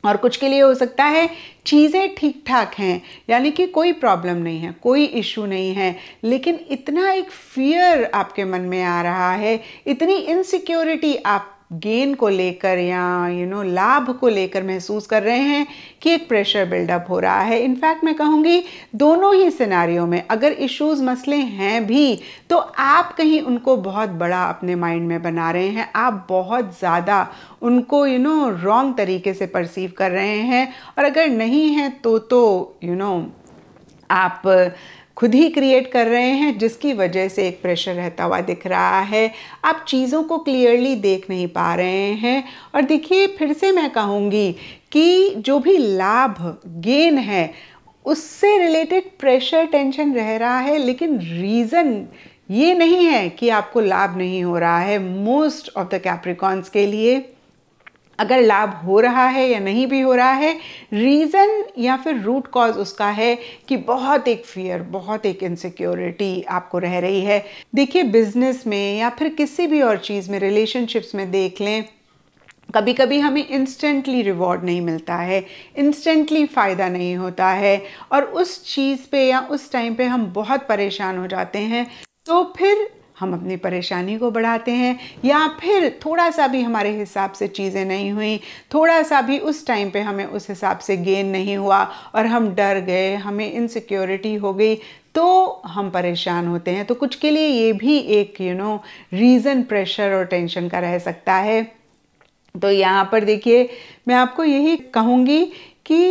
और कुछ के लिए हो सकता है चीज़ें ठीक ठाक हैं यानी कि कोई प्रॉब्लम नहीं है कोई इशू नहीं है लेकिन इतना एक फियर आपके मन में आ रहा है इतनी इनसिक्योरिटी आप गेन को लेकर या यू नो लाभ को लेकर महसूस कर रहे हैं कि एक प्रेशर बिल्डअप हो रहा है इनफैक्ट मैं कहूँगी दोनों ही सिनारियों में अगर इश्यूज मसले हैं भी तो आप कहीं उनको बहुत बड़ा अपने माइंड में बना रहे हैं आप बहुत ज़्यादा उनको यू नो रॉन्ग तरीके से परसीव कर रहे हैं और अगर नहीं हैं तो तो यू you नो know, आप खुद ही क्रिएट कर रहे हैं जिसकी वजह से एक प्रेशर रहता हुआ दिख रहा है आप चीज़ों को क्लियरली देख नहीं पा रहे हैं और देखिए फिर से मैं कहूँगी कि जो भी लाभ गेन है उससे रिलेटेड प्रेशर टेंशन रह रहा है लेकिन रीज़न ये नहीं है कि आपको लाभ नहीं हो रहा है मोस्ट ऑफ द कैप्रिकॉन्स के लिए अगर लाभ हो रहा है या नहीं भी हो रहा है रीज़न या फिर रूट कॉज उसका है कि बहुत एक फियर बहुत एक इनसिक्योरिटी आपको रह रही है देखिए बिजनेस में या फिर किसी भी और चीज़ में रिलेशनशिप्स में देख लें कभी कभी हमें इंस्टेंटली रिवॉर्ड नहीं मिलता है इंस्टेंटली फ़ायदा नहीं होता है और उस चीज़ पे या उस टाइम पे हम बहुत परेशान हो जाते हैं तो फिर हम अपनी परेशानी को बढ़ाते हैं या फिर थोड़ा सा भी हमारे हिसाब से चीज़ें नहीं हुई थोड़ा सा भी उस टाइम पे हमें उस हिसाब से गेन नहीं हुआ और हम डर गए हमें इनसिक्योरिटी हो गई तो हम परेशान होते हैं तो कुछ के लिए ये भी एक यू नो रीज़न प्रेशर और टेंशन का रह सकता है तो यहाँ पर देखिए मैं आपको यही कहूँगी कि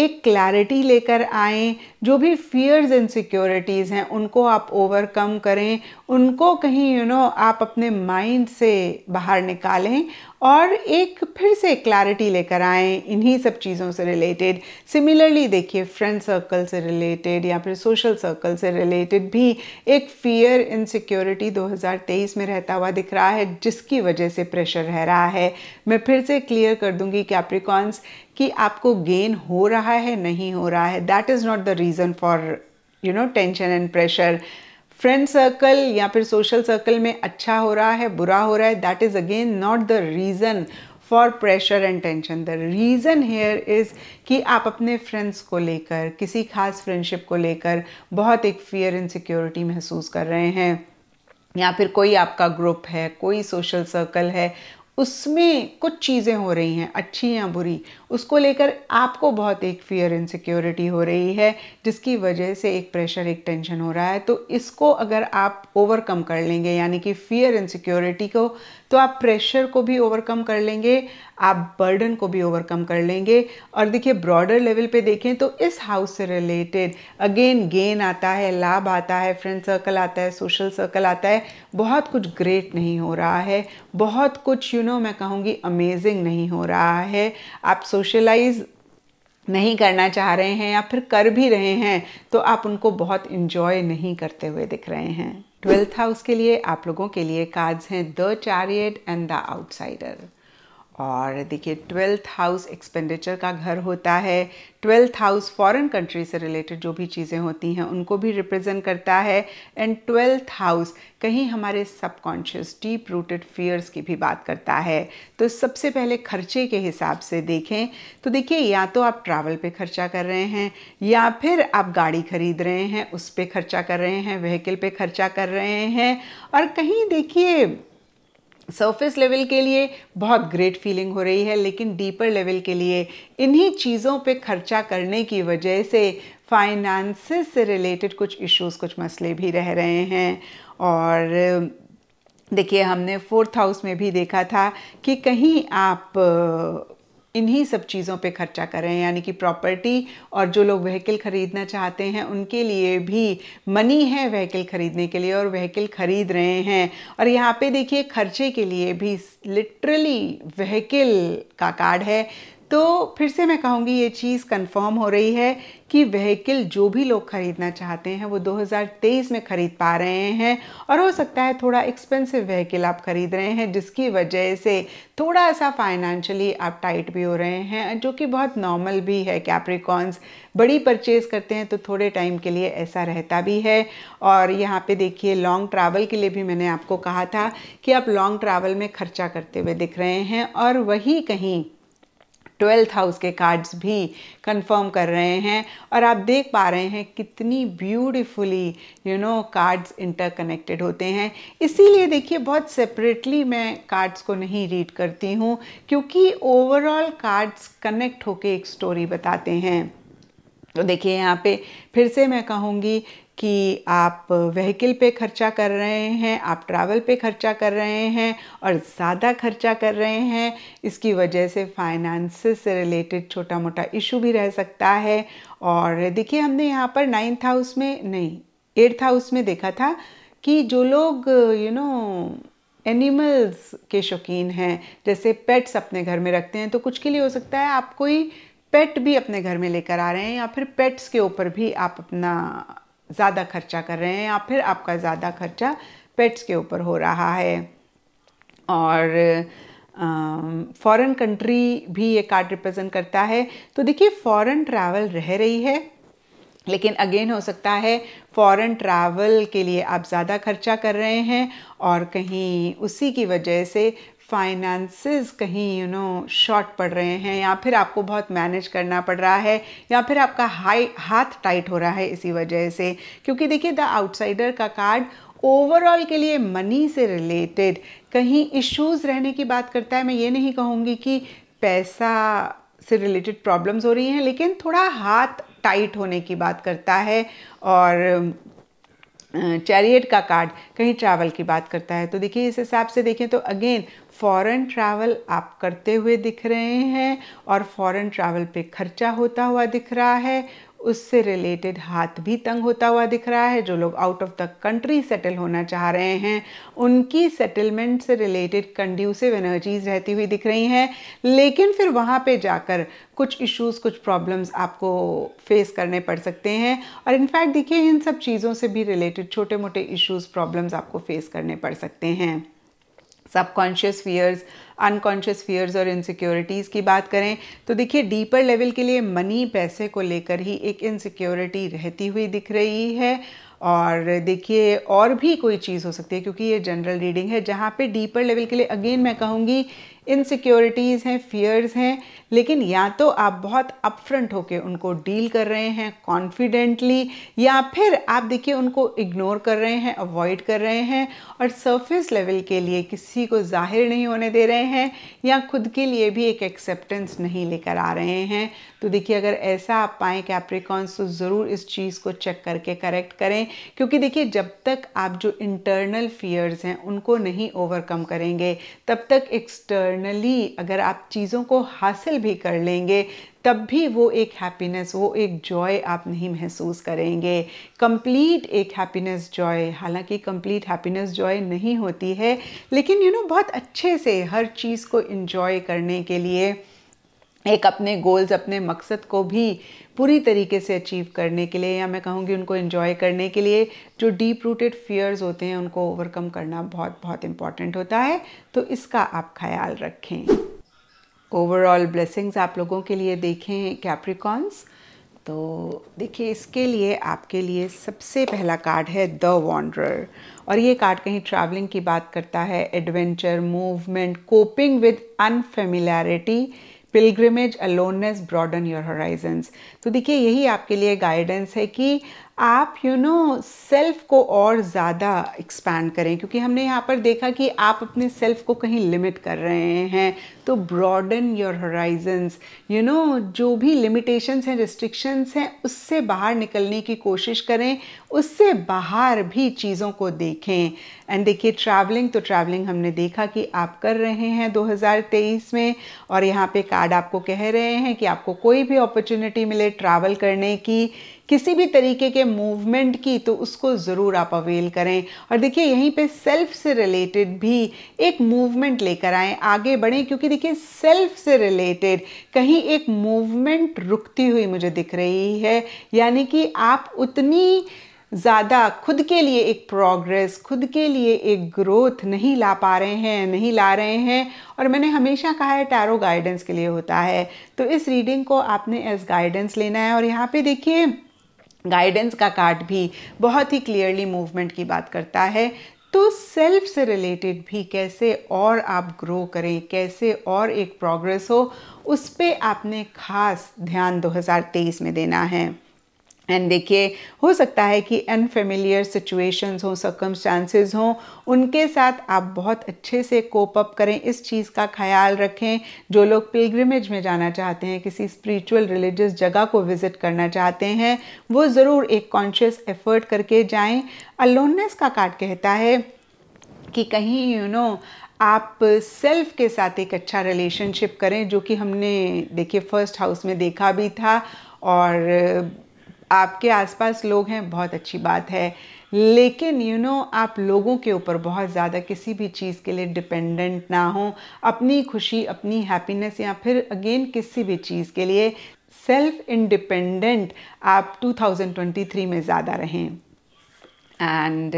एक क्लैरिटी लेकर आएँ जो भी फियर्स इनसिक्योरिटीज़ हैं उनको आप ओवरकम करें उनको कहीं यू you नो know, आप अपने माइंड से बाहर निकालें और एक फिर से क्लैरिटी लेकर आए इन्हीं सब चीज़ों से रिलेटेड सिमिलरली देखिए फ्रेंड सर्कल से रिलेटेड या फिर सोशल सर्कल से रिलेटेड भी एक फियर इनसिक्योरिटी 2023 में रहता हुआ दिख रहा है जिसकी वजह से प्रेशर रह रहा है मैं फिर से क्लियर कर दूंगी कैप्रिकॉन्स कि आपको गेन हो रहा है नहीं हो रहा है that is not the reason for you know tension and pressure friend circle या फिर सोशल सर्कल में अच्छा हो रहा है बुरा हो रहा है that is again not the reason for pressure and tension the reason here is कि आप अपने फ्रेंड्स को लेकर किसी खास फ्रेंडशिप को लेकर बहुत एक फियर इनसिक्योरिटी महसूस कर रहे हैं या फिर कोई आपका ग्रुप है कोई सोशल सर्कल है उसमें कुछ चीज़ें हो रही हैं अच्छी या बुरी उसको लेकर आपको बहुत एक फियर इनसिक्योरिटी हो रही है जिसकी वजह से एक प्रेशर एक टेंशन हो रहा है तो इसको अगर आप ओवरकम कर लेंगे यानी कि फियर इनसिक्योरिटी को तो आप प्रेशर को भी ओवरकम कर लेंगे आप बर्डन को भी ओवरकम कर लेंगे और देखिए ब्रॉडर लेवल पे देखें तो इस हाउस से रिलेटेड अगेन गेन आता है लाभ आता है फ्रेंड सर्कल आता है सोशल सर्कल आता है बहुत कुछ ग्रेट नहीं हो रहा है बहुत कुछ यू you नो know, मैं कहूँगी अमेजिंग नहीं हो रहा है आप सोशलाइज़ नहीं करना चाह रहे हैं या फिर कर भी रहे हैं तो आप उनको बहुत इंजॉय नहीं करते हुए दिख रहे हैं ट्वेल्थ हाउस के लिए आप लोगों के लिए कार्ड्स हैं the chariot and the outsider और देखिए ट्वेल्थ हाउस एक्सपेंडिचर का घर होता है ट्वेल्थ हाउस फॉरेन कंट्री से रिलेटेड जो भी चीज़ें होती हैं उनको भी रिप्रेजेंट करता है एंड ट्वेल्थ हाउस कहीं हमारे सबकॉन्शियस डीप रूटेड फियर्स की भी बात करता है तो सबसे पहले खर्चे के हिसाब से देखें तो देखिए या तो आप ट्रैवल पे खर्चा कर रहे हैं या फिर आप गाड़ी खरीद रहे हैं उस पर खर्चा कर रहे हैं व्हीकल पे खर्चा कर रहे हैं और कहीं देखिए सरफेस लेवल के लिए बहुत ग्रेट फीलिंग हो रही है लेकिन डीपर लेवल के लिए इन्हीं चीज़ों पे खर्चा करने की वजह से फाइनेंस से रिलेटेड कुछ इश्यूज कुछ मसले भी रह रहे हैं और देखिए हमने फोर्थ हाउस में भी देखा था कि कहीं आप इन्हीं सब चीज़ों पे खर्चा कर रहे हैं यानी कि प्रॉपर्टी और जो लोग व्हीकल ख़रीदना चाहते हैं उनके लिए भी मनी है व्हीकल ख़रीदने के लिए और व्हीकल ख़रीद रहे हैं और यहाँ पे देखिए खर्चे के लिए भी लिटरली व्हीकल का कार्ड है तो फिर से मैं कहूँगी ये चीज़ कंफर्म हो रही है कि व्हीकल जो भी लोग ख़रीदना चाहते हैं वो 2023 में ख़रीद पा रहे हैं और हो सकता है थोड़ा एक्सपेंसिव व्हीकल आप ख़रीद रहे हैं जिसकी वजह से थोड़ा सा फाइनेंशियली आप टाइट भी हो रहे हैं जो कि बहुत नॉर्मल भी है कैप्रिकॉन्स बड़ी परचेज़ करते हैं तो थोड़े टाइम के लिए ऐसा रहता भी है और यहाँ पे देखिए लॉन्ग ट्रैवल के लिए भी मैंने आपको कहा था कि आप लॉन्ग ट्रैवल में खर्चा करते हुए दिख रहे हैं और वही कहीं ट्वेल्थ हाउस के कार्ड्स भी कंफर्म कर रहे हैं और आप देख पा रहे हैं कितनी beautifully you know cards interconnected होते हैं इसीलिए देखिए बहुत सेपरेटली मैं कार्ड्स को नहीं रीड करती हूँ क्योंकि ओवरऑल कार्ड्स कनेक्ट होके एक स्टोरी बताते हैं तो देखिए यहाँ पे फिर से मैं कहूँगी कि आप व्हीकल पे खर्चा कर रहे हैं आप ट्रैवल पे खर्चा कर रहे हैं और ज़्यादा खर्चा कर रहे हैं इसकी वजह से फाइनेंस से रिलेटेड छोटा मोटा इशू भी रह सकता है और देखिए हमने यहाँ पर नाइन्थ हाउस में नहीं एट्थ हाउस में देखा था कि जो लोग यू नो एनिमल्स के शौकीन हैं जैसे पेट्स अपने घर में रखते हैं तो कुछ के लिए हो सकता है आप कोई पेट भी अपने घर में लेकर आ रहे हैं या फिर पेट्स के ऊपर भी आप अपना ज़्यादा खर्चा कर रहे हैं या फिर आपका ज़्यादा खर्चा पेट्स के ऊपर हो रहा है और फॉरेन कंट्री भी ये कार्ड रिप्रेजेंट करता है तो देखिए फॉरेन ट्रैवल रह रही है लेकिन अगेन हो सकता है फॉरेन ट्रैवल के लिए आप ज़्यादा खर्चा कर रहे हैं और कहीं उसी की वजह से फाइनेंसेस कहीं यू नो शॉर्ट पड़ रहे हैं या फिर आपको बहुत मैनेज करना पड़ रहा है या फिर आपका हाई हाथ टाइट हो रहा है इसी वजह से क्योंकि देखिए द आउटसाइडर का कार्ड ओवरऑल के लिए मनी से रिलेटेड कहीं इश्यूज रहने की बात करता है मैं ये नहीं कहूँगी कि पैसा से रिलेटेड प्रॉब्लम्स हो रही हैं लेकिन थोड़ा हाथ टाइट होने की बात करता है और चैरियट का कार्ड कहीं ट्रैवल की बात करता है तो देखिए इस हिसाब से देखें तो अगेन फॉरेन ट्रैवल आप करते हुए दिख रहे हैं और फॉरेन ट्रैवल पे खर्चा होता हुआ दिख रहा है उससे रिलेटेड हाथ भी तंग होता हुआ दिख रहा है जो लोग out of the country settle होना चाह रहे हैं उनकी सेटलमेंट से रिलेटेड कंड्यूसिव एनर्जीज रहती हुई दिख रही हैं लेकिन फिर वहाँ पे जाकर कुछ इश्यूज कुछ प्रॉब्लम्स आपको फेस करने पड़ सकते हैं और इनफैक्ट देखिए इन सब चीज़ों से भी रिलेटेड छोटे मोटे इश्यूज़ प्रॉब्लम्स आपको फेस करने पड़ सकते हैं सबकॉन्शियस फियर्स अनकॉन्शियस फियर्स और इनसिक्योरिटीज़ की बात करें तो देखिए डीपर लेवल के लिए मनी पैसे को लेकर ही एक इनसिक्योरिटी रहती हुई दिख रही है और देखिए और भी कोई चीज़ हो सकती है क्योंकि ये जनरल रीडिंग है जहाँ पे डीपर लेवल के लिए अगेन मैं कहूँगी इनसिक्योरिटीज़ हैं फियर्स हैं लेकिन या तो आप बहुत अपफ्रंट होकर उनको डील कर रहे हैं कॉन्फिडेंटली या फिर आप देखिए उनको इग्नोर कर रहे हैं अवॉइड कर रहे हैं और सरफेस लेवल के लिए किसी को जाहिर नहीं होने दे रहे हैं या खुद के लिए भी एक एक्सेप्टेंस नहीं लेकर आ रहे हैं तो देखिए अगर ऐसा आप पाएँ कैप्रिकॉन्स तो ज़रूर इस चीज़ को चेक करके करेक्ट करें क्योंकि देखिए जब तक आप जो इंटरनल फियर्स हैं उनको नहीं ओवरकम करेंगे तब तक एक्सटर्नली अगर आप चीज़ों को हासिल भी कर लेंगे तब भी वो एक हैप्पीनेस वो एक जॉय आप नहीं महसूस करेंगे कंप्लीट एक हैप्पीनेस जॉय हालांकि कंप्लीट हैप्पीनेस जॉय नहीं होती है लेकिन यू नो बहुत अच्छे से हर चीज़ को इन्जॉय करने के लिए एक अपने गोल्स अपने मकसद को भी पूरी तरीके से अचीव करने के लिए या मैं कहूँगी उनको इन्जॉय करने के लिए जो डीप रूटेड फियर्स होते हैं उनको ओवरकम करना बहुत बहुत इम्पॉर्टेंट होता है तो इसका आप ख्याल रखें ओवरऑल ब्लेसिंग्स आप लोगों के लिए देखें कैप्रिकॉन्स तो देखिए इसके लिए आपके लिए सबसे पहला कार्ड है द वॉन्डर और ये कार्ड कहीं ट्रैवलिंग की बात करता है adventure movement coping with unfamiliarity pilgrimage aloneness broaden your horizons तो देखिए यही आपके लिए गाइडेंस है कि आप यू नो सेल्फ को और ज़्यादा एक्सपैंड करें क्योंकि हमने यहाँ पर देखा कि आप अपने सेल्फ को कहीं लिमिट कर रहे हैं तो broaden your horizons you know जो भी लिमिटेशंस हैं रिस्ट्रिक्शंस हैं उससे बाहर निकलने की कोशिश करें उससे बाहर भी चीज़ों को देखें एंड देखिए ट्रैवलिंग तो ट्रैवलिंग हमने देखा कि आप कर रहे हैं 2023 में और यहाँ पे कार्ड आपको कह रहे हैं कि आपको कोई भी अपॉर्चुनिटी मिले ट्रैवल करने की किसी भी तरीके के मूवमेंट की तो उसको ज़रूर आप अवेल करें और देखिए यहीं पे सेल्फ से रिलेटेड भी एक मूवमेंट लेकर आएँ आगे बढ़ें क्योंकि देखिए सेल्फ से रिलेटेड कहीं एक मूवमेंट रुकती हुई मुझे दिख रही है यानी कि आप उतनी ज़्यादा खुद के लिए एक प्रोग्रेस खुद के लिए एक ग्रोथ नहीं ला पा रहे हैं नहीं ला रहे हैं और मैंने हमेशा कहा है टैरो गाइडेंस के लिए होता है तो इस रीडिंग को आपने एज गाइडेंस लेना है और यहाँ पे देखिए गाइडेंस का कार्ड भी बहुत ही क्लियरली मूवमेंट की बात करता है तो सेल्फ से रिलेटेड भी कैसे और आप ग्रो करें कैसे और एक प्रोग्रेस हो उस पर आपने खास ध्यान 2023 में देना है एंड देखिए हो सकता है कि अनफेमिलियर सिचुएशंस हों सर्कमस्टांसेस हों उनके साथ आप बहुत अच्छे से कोप अप करें इस चीज़ का ख्याल रखें जो लोग पिलग्रिमेज में जाना चाहते हैं किसी स्पिरिचुअल रिलीजियस जगह को विज़िट करना चाहते हैं वो ज़रूर एक कॉन्शियस एफर्ट करके जाएं अलोननेस का कार्ड कहता है कि कहीं यू you नो know, आप सेल्फ के साथ एक अच्छा रिलेशनशिप करें जो कि हमने देखिए फर्स्ट हाउस में देखा भी था और आपके आसपास लोग हैं बहुत अच्छी बात है लेकिन यू you नो know, आप लोगों के ऊपर बहुत ज़्यादा किसी भी चीज़ के लिए डिपेंडेंट ना हो अपनी खुशी अपनी हैप्पीनेस या फिर अगेन किसी भी चीज़ के लिए सेल्फ इंडिपेंडेंट आप 2023 में ज़्यादा रहें एंड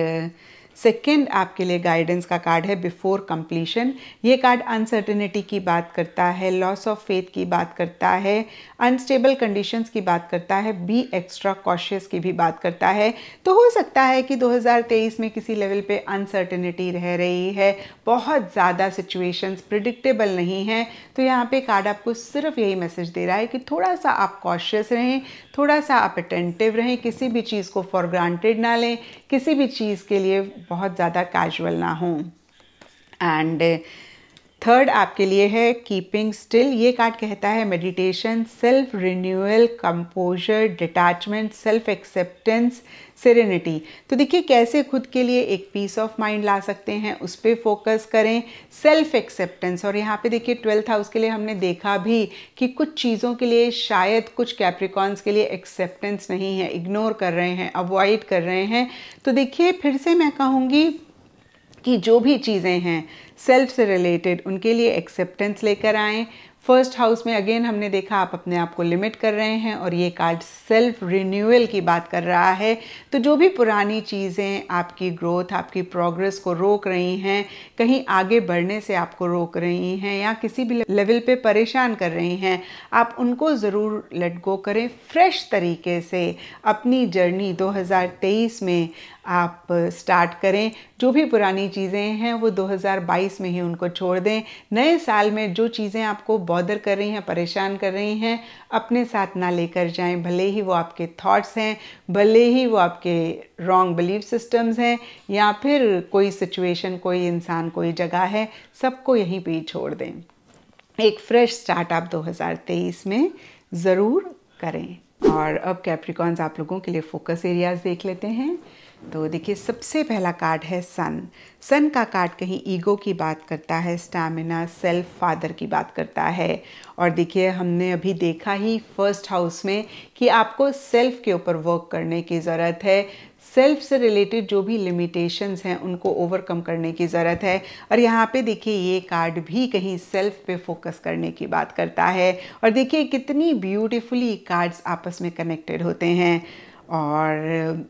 सेकेंड आपके लिए गाइडेंस का कार्ड है बिफोर कंप्लीशन ये कार्ड अनसर्टनिटी की बात करता है लॉस ऑफ फेथ की बात करता है अनस्टेबल कंडीशंस की बात करता है बी एक्स्ट्रा कॉशियस की भी बात करता है तो हो सकता है कि 2023 में किसी लेवल पे अनसर्टेनिटी रह रही है बहुत ज़्यादा सिचुएशंस प्रिडिक्टेबल नहीं हैं तो यहाँ पे कार्ड आपको सिर्फ यही मैसेज दे रहा है कि थोड़ा सा आप कॉशियस रहें थोड़ा सा आप अटेंटिव रहें किसी भी चीज़ को फॉर ग्रांटेड ना लें किसी भी चीज़ के लिए बहुत ज़्यादा कैजुअल ना हों एंड थर्ड आपके लिए है कीपिंग स्टिल ये कार्ड कहता है meditation self renewal composure detachment self acceptance serenity तो देखिए कैसे खुद के लिए एक पीस ऑफ माइंड ला सकते हैं उस पर फोकस करें सेल्फ एक्सेप्टेंस और यहाँ पे देखिए ट्वेल्थ हाउस के लिए हमने देखा भी कि कुछ चीज़ों के लिए शायद कुछ कैप्रिकॉन्स के लिए एक्सेप्टेंस नहीं है इग्नोर कर रहे हैं अवॉइड कर रहे हैं तो देखिए फिर से मैं कहूँगी कि जो भी चीज़ें हैं सेल्फ से रिलेटेड उनके लिए एक्सेप्टेंस लेकर आएँ फर्स्ट हाउस में अगेन हमने देखा आप अपने आप को लिमिट कर रहे हैं और ये कार्ड सेल्फ रिन्यूअल की बात कर रहा है तो जो भी पुरानी चीज़ें आपकी ग्रोथ आपकी प्रोग्रेस को रोक रही हैं कहीं आगे बढ़ने से आपको रोक रही हैं या किसी भी लेवल पे परेशान कर रही हैं आप उनको ज़रूर लेट गो करें फ्रेश तरीके से अपनी जर्नी 2023 में आप स्टार्ट करें जो भी पुरानी चीज़ें हैं वो 2022 में ही उनको छोड़ दें नए साल में जो चीज़ें आपको बॉदर कर रही हैं परेशान कर रही हैं अपने साथ ना लेकर जाएं भले ही वो आपके थॉट्स हैं भले ही वो आपके रॉन्ग बिलीफ सिस्टम्स हैं या फिर कोई सिचुएशन कोई इंसान कोई जगह है सबको यहीं पर छोड़ दें एक फ्रेश स्टार्ट आप 2023 में ज़रूर करें और अब कैप्रिकॉन्स आप लोगों के लिए फोकस एरियाज़ देख लेते हैं तो देखिए सबसे पहला कार्ड है सन सन का कार्ड कहीं ईगो की बात करता है स्टैमिना सेल्फ फादर की बात करता है और देखिए हमने अभी देखा ही फर्स्ट हाउस में कि आपको सेल्फ के ऊपर वर्क करने की ज़रूरत है सेल्फ से रिलेटेड जो भी लिमिटेशंस हैं उनको ओवरकम करने की ज़रूरत है और यहाँ पे देखिए ये कार्ड भी कहीं सेल्फ पे फोकस करने की बात करता है और देखिए कितनी ब्यूटीफुली कार्ड्स आपस में कनेक्टेड होते हैं और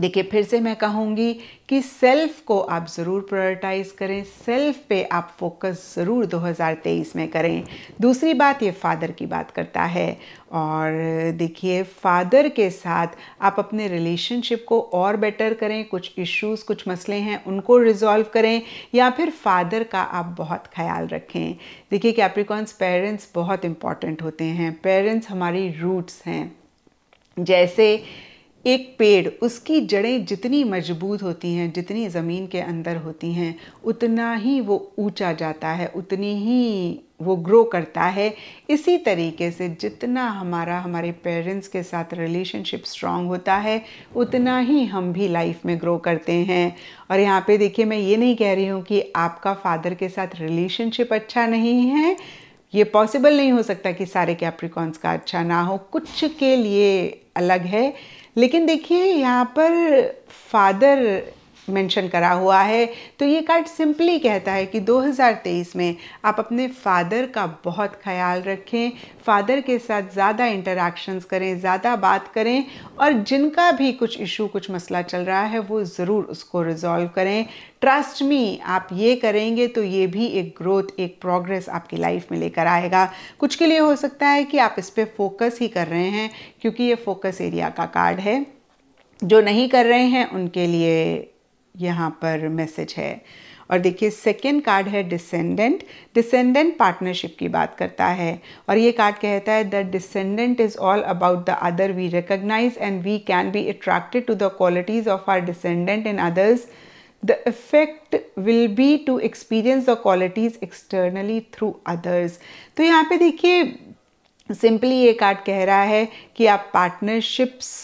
देखिए फिर से मैं कहूँगी कि सेल्फ को आप ज़रूर प्रायोरिटाइज़ करें सेल्फ पे आप फोकस ज़रूर 2023 में करें दूसरी बात ये फादर की बात करता है और देखिए फादर के साथ आप अपने रिलेशनशिप को और बेटर करें कुछ इश्यूज कुछ मसले हैं उनको रिजॉल्व करें या फिर फादर का आप बहुत ख्याल रखें देखिए कैप्रिकॉन्स पेरेंट्स बहुत इंपॉर्टेंट होते हैं पेरेंट्स हमारी रूट्स हैं जैसे एक पेड़ उसकी जड़ें जितनी मजबूत होती हैं जितनी ज़मीन के अंदर होती हैं उतना ही वो ऊंचा जाता है उतनी ही वो ग्रो करता है इसी तरीके से जितना हमारा हमारे पेरेंट्स के साथ रिलेशनशिप स्ट्रांग होता है उतना ही हम भी लाइफ में ग्रो करते हैं और यहाँ पे देखिए मैं ये नहीं कह रही हूँ कि आपका फादर के साथ रिलेशनशिप अच्छा नहीं है ये पॉसिबल नहीं हो सकता कि सारे कैप्रिकॉन्स का अच्छा ना हो कुछ के लिए अलग है लेकिन देखिए यहाँ पर फादर मेंशन करा हुआ है तो ये कार्ड सिंपली कहता है कि 2023 में आप अपने फादर का बहुत ख्याल रखें फादर के साथ ज़्यादा इंटरेक्शंस करें ज़्यादा बात करें और जिनका भी कुछ इशू कुछ मसला चल रहा है वो ज़रूर उसको रिजॉल्व करें ट्रस्ट मी आप ये करेंगे तो ये भी एक ग्रोथ एक प्रोग्रेस आपकी लाइफ में लेकर आएगा कुछ के लिए हो सकता है कि आप इस पर फोकस ही कर रहे हैं क्योंकि ये फोकस एरिया का कार्ड है जो नहीं कर रहे हैं उनके लिए यहाँ पर मैसेज है और देखिए सेकेंड कार्ड है डिसेंडेंट डिसेंडेंट पार्टनरशिप की बात करता है और ये कार्ड कहता है the descendant is all about the other we recognise and we can be attracted to the qualities of our descendant in others the effect will be to experience the qualities externally through others तो यहाँ पे देखिए simply ये card कह रहा है कि आप पार्टनरशिप्स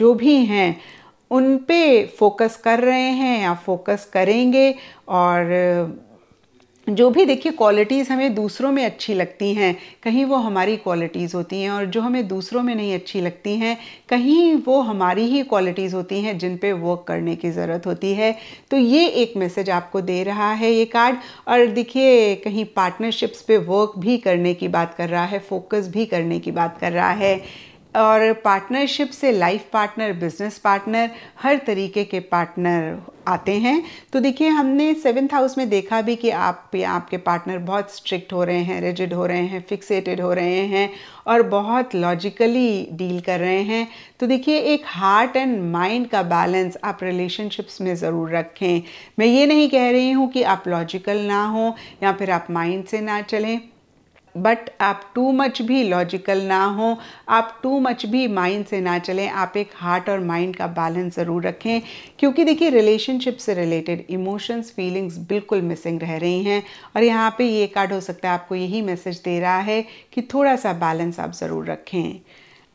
जो भी हैं उन पे फोकस कर रहे हैं या फोकस करेंगे और जो भी देखिए क्वालिटीज़ हमें दूसरों में अच्छी लगती हैं कहीं वो हमारी क्वालिटीज़ होती हैं और जो हमें दूसरों में नहीं अच्छी लगती हैं कहीं वो हमारी ही क्वालिटीज़ होती हैं जिन पे वर्क करने की ज़रूरत होती है तो ये एक मैसेज आपको दे रहा है ये कार्ड और देखिए कहीं पार्टनरशिप्स पे वर्क भी करने की बात कर रहा है फोकस भी करने की बात कर रहा है और पार्टनरशिप से लाइफ पार्टनर बिजनेस पार्टनर हर तरीके के पार्टनर आते हैं तो देखिए हमने सेवन्थ हाउस में देखा भी कि आप आपके पार्टनर बहुत स्ट्रिक्ट हो रहे हैं रिजिड हो रहे हैं फिक्सेटेड हो रहे हैं और बहुत लॉजिकली डील कर रहे हैं तो देखिए एक हार्ट एंड माइंड का बैलेंस आप रिलेशनशिप्स में ज़रूर रखें मैं ये नहीं कह रही हूँ कि आप लॉजिकल ना हो या फिर आप माइंड से ना चलें बट आप टू मच भी लॉजिकल ना हो आप टू मच भी माइंड से ना चलें आप एक हार्ट और माइंड का बैलेंस ज़रूर रखें क्योंकि देखिए रिलेशनशिप से रिलेटेड इमोशंस फीलिंग्स बिल्कुल मिसिंग रह रही हैं और यहाँ पे ये कार्ड हो सकता है आपको यही मैसेज दे रहा है कि थोड़ा सा बैलेंस आप ज़रूर रखें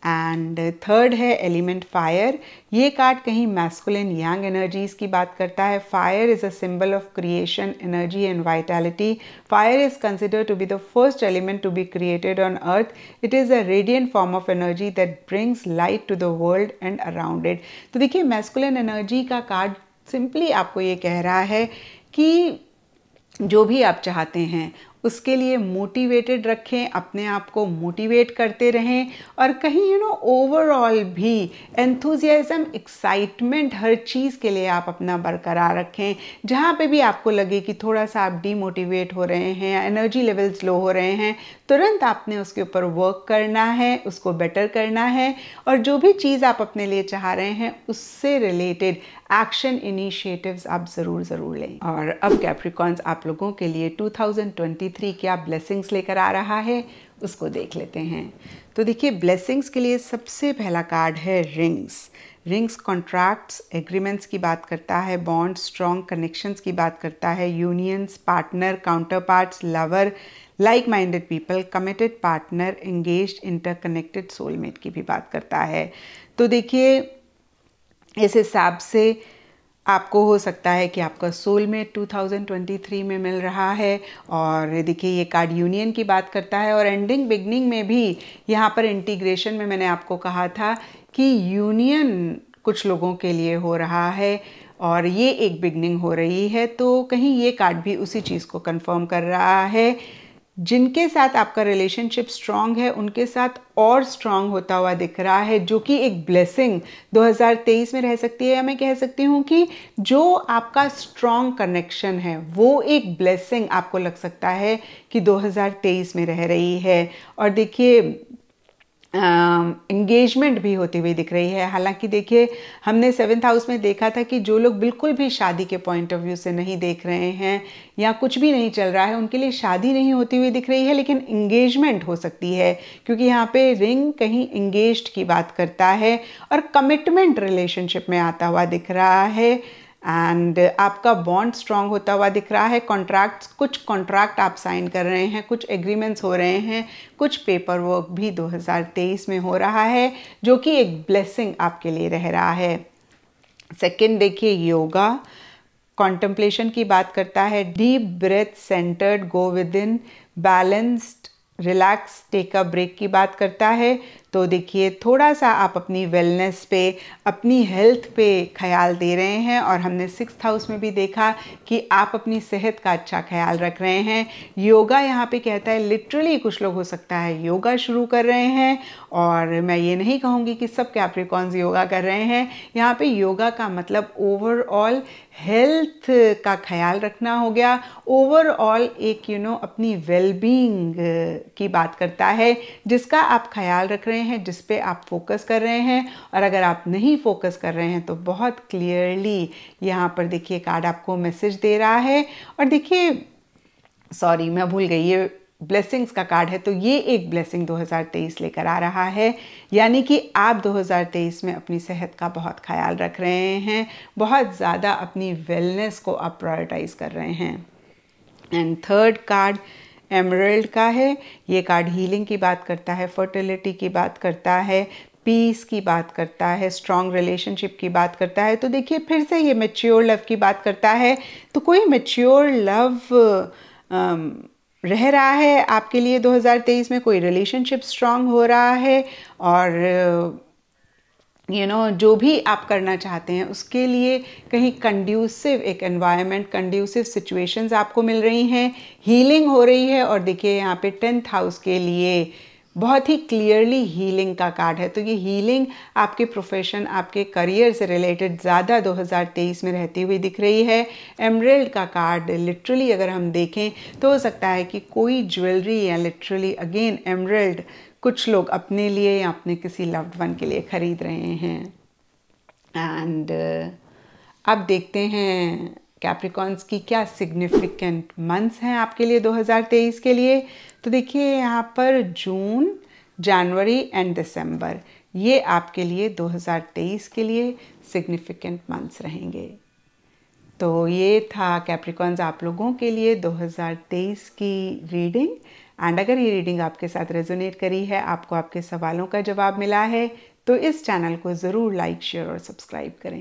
एंड थर्ड uh, है एलिमेंट फायर ये कार्ड कहीं मैस्कुलिन यंग एनर्जीज की बात करता है fire is a symbol of creation energy and vitality fire is consider to be the first element to be created on earth it is a radiant form of energy that brings light to the world and around it तो देखिए masculine energy का card simply आपको ये कह रहा है कि जो भी आप चाहते हैं उसके लिए मोटिवेटेड रखें अपने आप को मोटिवेट करते रहें और कहीं यू नो ओवरऑल भी एंथुजियाज़म एक्साइटमेंट हर चीज़ के लिए आप अपना बरकरार रखें जहाँ पे भी आपको लगे कि थोड़ा सा आप डीमोटिवेट हो रहे हैं एनर्जी लेवल्स लो हो रहे हैं तुरंत आपने उसके ऊपर वर्क करना है उसको बेटर करना है और जो भी चीज़ आप अपने लिए चाह रहे हैं उससे रिलेटेड एक्शन इनिशिएटिव्स आप ज़रूर ज़रूर लें और अब कैप्रिकॉन्स आप लोगों के लिए 2023 क्या ब्लेसिंग्स लेकर आ रहा है उसको देख लेते हैं तो देखिए ब्लेसिंग्स के लिए सबसे पहला कार्ड है रिंग्स रिंग्स कॉन्ट्रैक्ट्स एग्रीमेंट्स की बात करता है बॉन्ड स्ट्रॉन्ग कनेक्शंस की बात करता है unions partner counter parts lover like minded people committed partner engage interconnected soulmate की भी बात करता है तो देखिए इस हिसाब से आपको हो सकता है कि आपका सोलमेट 2023 में मिल रहा है और देखिए ये कार्ड यूनियन की बात करता है और एंडिंग बिगनिंग में भी यहाँ पर इंटीग्रेशन में मैंने आपको कहा था कि यूनियन कुछ लोगों के लिए हो रहा है और ये एक बिगनिंग हो रही है तो कहीं ये कार्ड भी उसी चीज़ को कंफर्म कर रहा है जिनके साथ आपका रिलेशनशिप स्ट्रांग है उनके साथ और स्ट्रांग होता हुआ दिख रहा है जो कि एक ब्लेसिंग 2023 में रह सकती है या मैं कह सकती हूँ कि जो आपका स्ट्रांग कनेक्शन है वो एक ब्लेसिंग आपको लग सकता है कि 2023 में रह रही है और देखिए इंगेजमेंट भी होती हुई दिख रही है हालांकि देखिए हमने सेवन्थ हाउस में देखा था कि जो लोग बिल्कुल भी शादी के पॉइंट ऑफ व्यू से नहीं देख रहे हैं या कुछ भी नहीं चल रहा है उनके लिए शादी नहीं होती हुई दिख रही है लेकिन इंगेजमेंट हो सकती है क्योंकि यहाँ पे रिंग कहीं इंगेज की बात करता है और कमिटमेंट रिलेशनशिप में आता हुआ दिख रहा है एंड uh, आपका बॉन्ड स्ट्रांग होता हुआ दिख रहा है कॉन्ट्रैक्ट्स कुछ कॉन्ट्रैक्ट आप साइन कर रहे हैं कुछ एग्रीमेंट्स हो रहे हैं कुछ पेपर वर्क भी 2023 में हो रहा है जो कि एक ब्लेसिंग आपके लिए रह रहा है सेकंड देखिए योगा कॉन्टम्पलेशन की बात करता है deep breath centred go within balanced relax take a break की बात करता है तो देखिए थोड़ा सा आप अपनी वेलनेस पे अपनी हेल्थ पे ख्याल दे रहे हैं और हमने सिक्स हाउस में भी देखा कि आप अपनी सेहत का अच्छा ख्याल रख रहे हैं योगा यहाँ पे कहता है लिटरली कुछ लोग हो सकता है योगा शुरू कर रहे हैं और मैं ये नहीं कहूँगी कि सब कैप्रिकॉन्स योगा कर रहे हैं यहाँ पे योगा का मतलब ओवरऑल हेल्थ का ख्याल रखना हो गया ओवरऑल एक यू you नो know, अपनी वेलबींग की बात करता है जिसका आप ख्याल रख रहे हैं रहे हैं जिस पे आप फोकस कर रहे हैं और अगर आप नहीं फोकस कर रहे हैं तो बहुत क्लियरली यहाँ पर देखिए कार्ड आपको मैसेज दे रहा है और देखिए सॉरी मैं भूल गई ये ब्लेसिंग्स का कार्ड है तो ये एक ब्लेसिंग 2023 लेकर आ रहा है यानी कि आप 2023 में अपनी सेहत का बहुत ख्याल रख रहे हैं बहुत ज़्यादा अपनी वेलनेस को आप प्रायोरिटाइज कर रहे हैं एंड थर्ड कार्ड एमरल्ड का है ये कार्ड हीलिंग की बात करता है फर्टिलिटी की बात करता है पीस की बात करता है स्ट्रॉन्ग रिलेशनशिप की बात करता है तो देखिए फिर से ये मेच्योर लव की बात करता है तो कोई मेच्योर लव रह रहा है आपके लिए 2023 में कोई रिलेशनशिप स्ट्रांग हो रहा है और यू नो जो भी आप करना चाहते हैं उसके लिए कहीं कंड्यूसिव एक एनवायरनमेंट कंड्यूसिव सिचुएशंस आपको मिल रही हैं हीलिंग हो रही है और देखिए यहाँ पे टेंथ हाउस के लिए बहुत ही क्लियरली हीलिंग का कार्ड है तो ये हीलिंग आपके प्रोफेशन आपके करियर से रिलेटेड ज़्यादा 2023 में रहती हुई दिख रही है एमरेल्ड का कार्ड लिटरली अगर हम देखें तो हो सकता है कि कोई ज्वेलरी या लिटरली अगेन एमरेल्ड कुछ लोग अपने लिए या अपने किसी लव्ड वन के लिए ख़रीद रहे हैं एंड uh, अब देखते हैं कैप्रिकॉन्स की क्या सिग्निफिकेंट मंथ्स हैं आपके लिए 2023 के लिए तो देखिए यहाँ पर जून जनवरी एंड दिसंबर ये आपके लिए 2023 के लिए सिग्निफिकेंट मंथ्स रहेंगे तो ये था कैप्रिकॉन्स आप लोगों के लिए 2023 की रीडिंग एंड अगर ये रीडिंग आपके साथ रेजोनेट करी है आपको आपके सवालों का जवाब मिला है तो इस चैनल को ज़रूर लाइक शेयर और सब्सक्राइब करें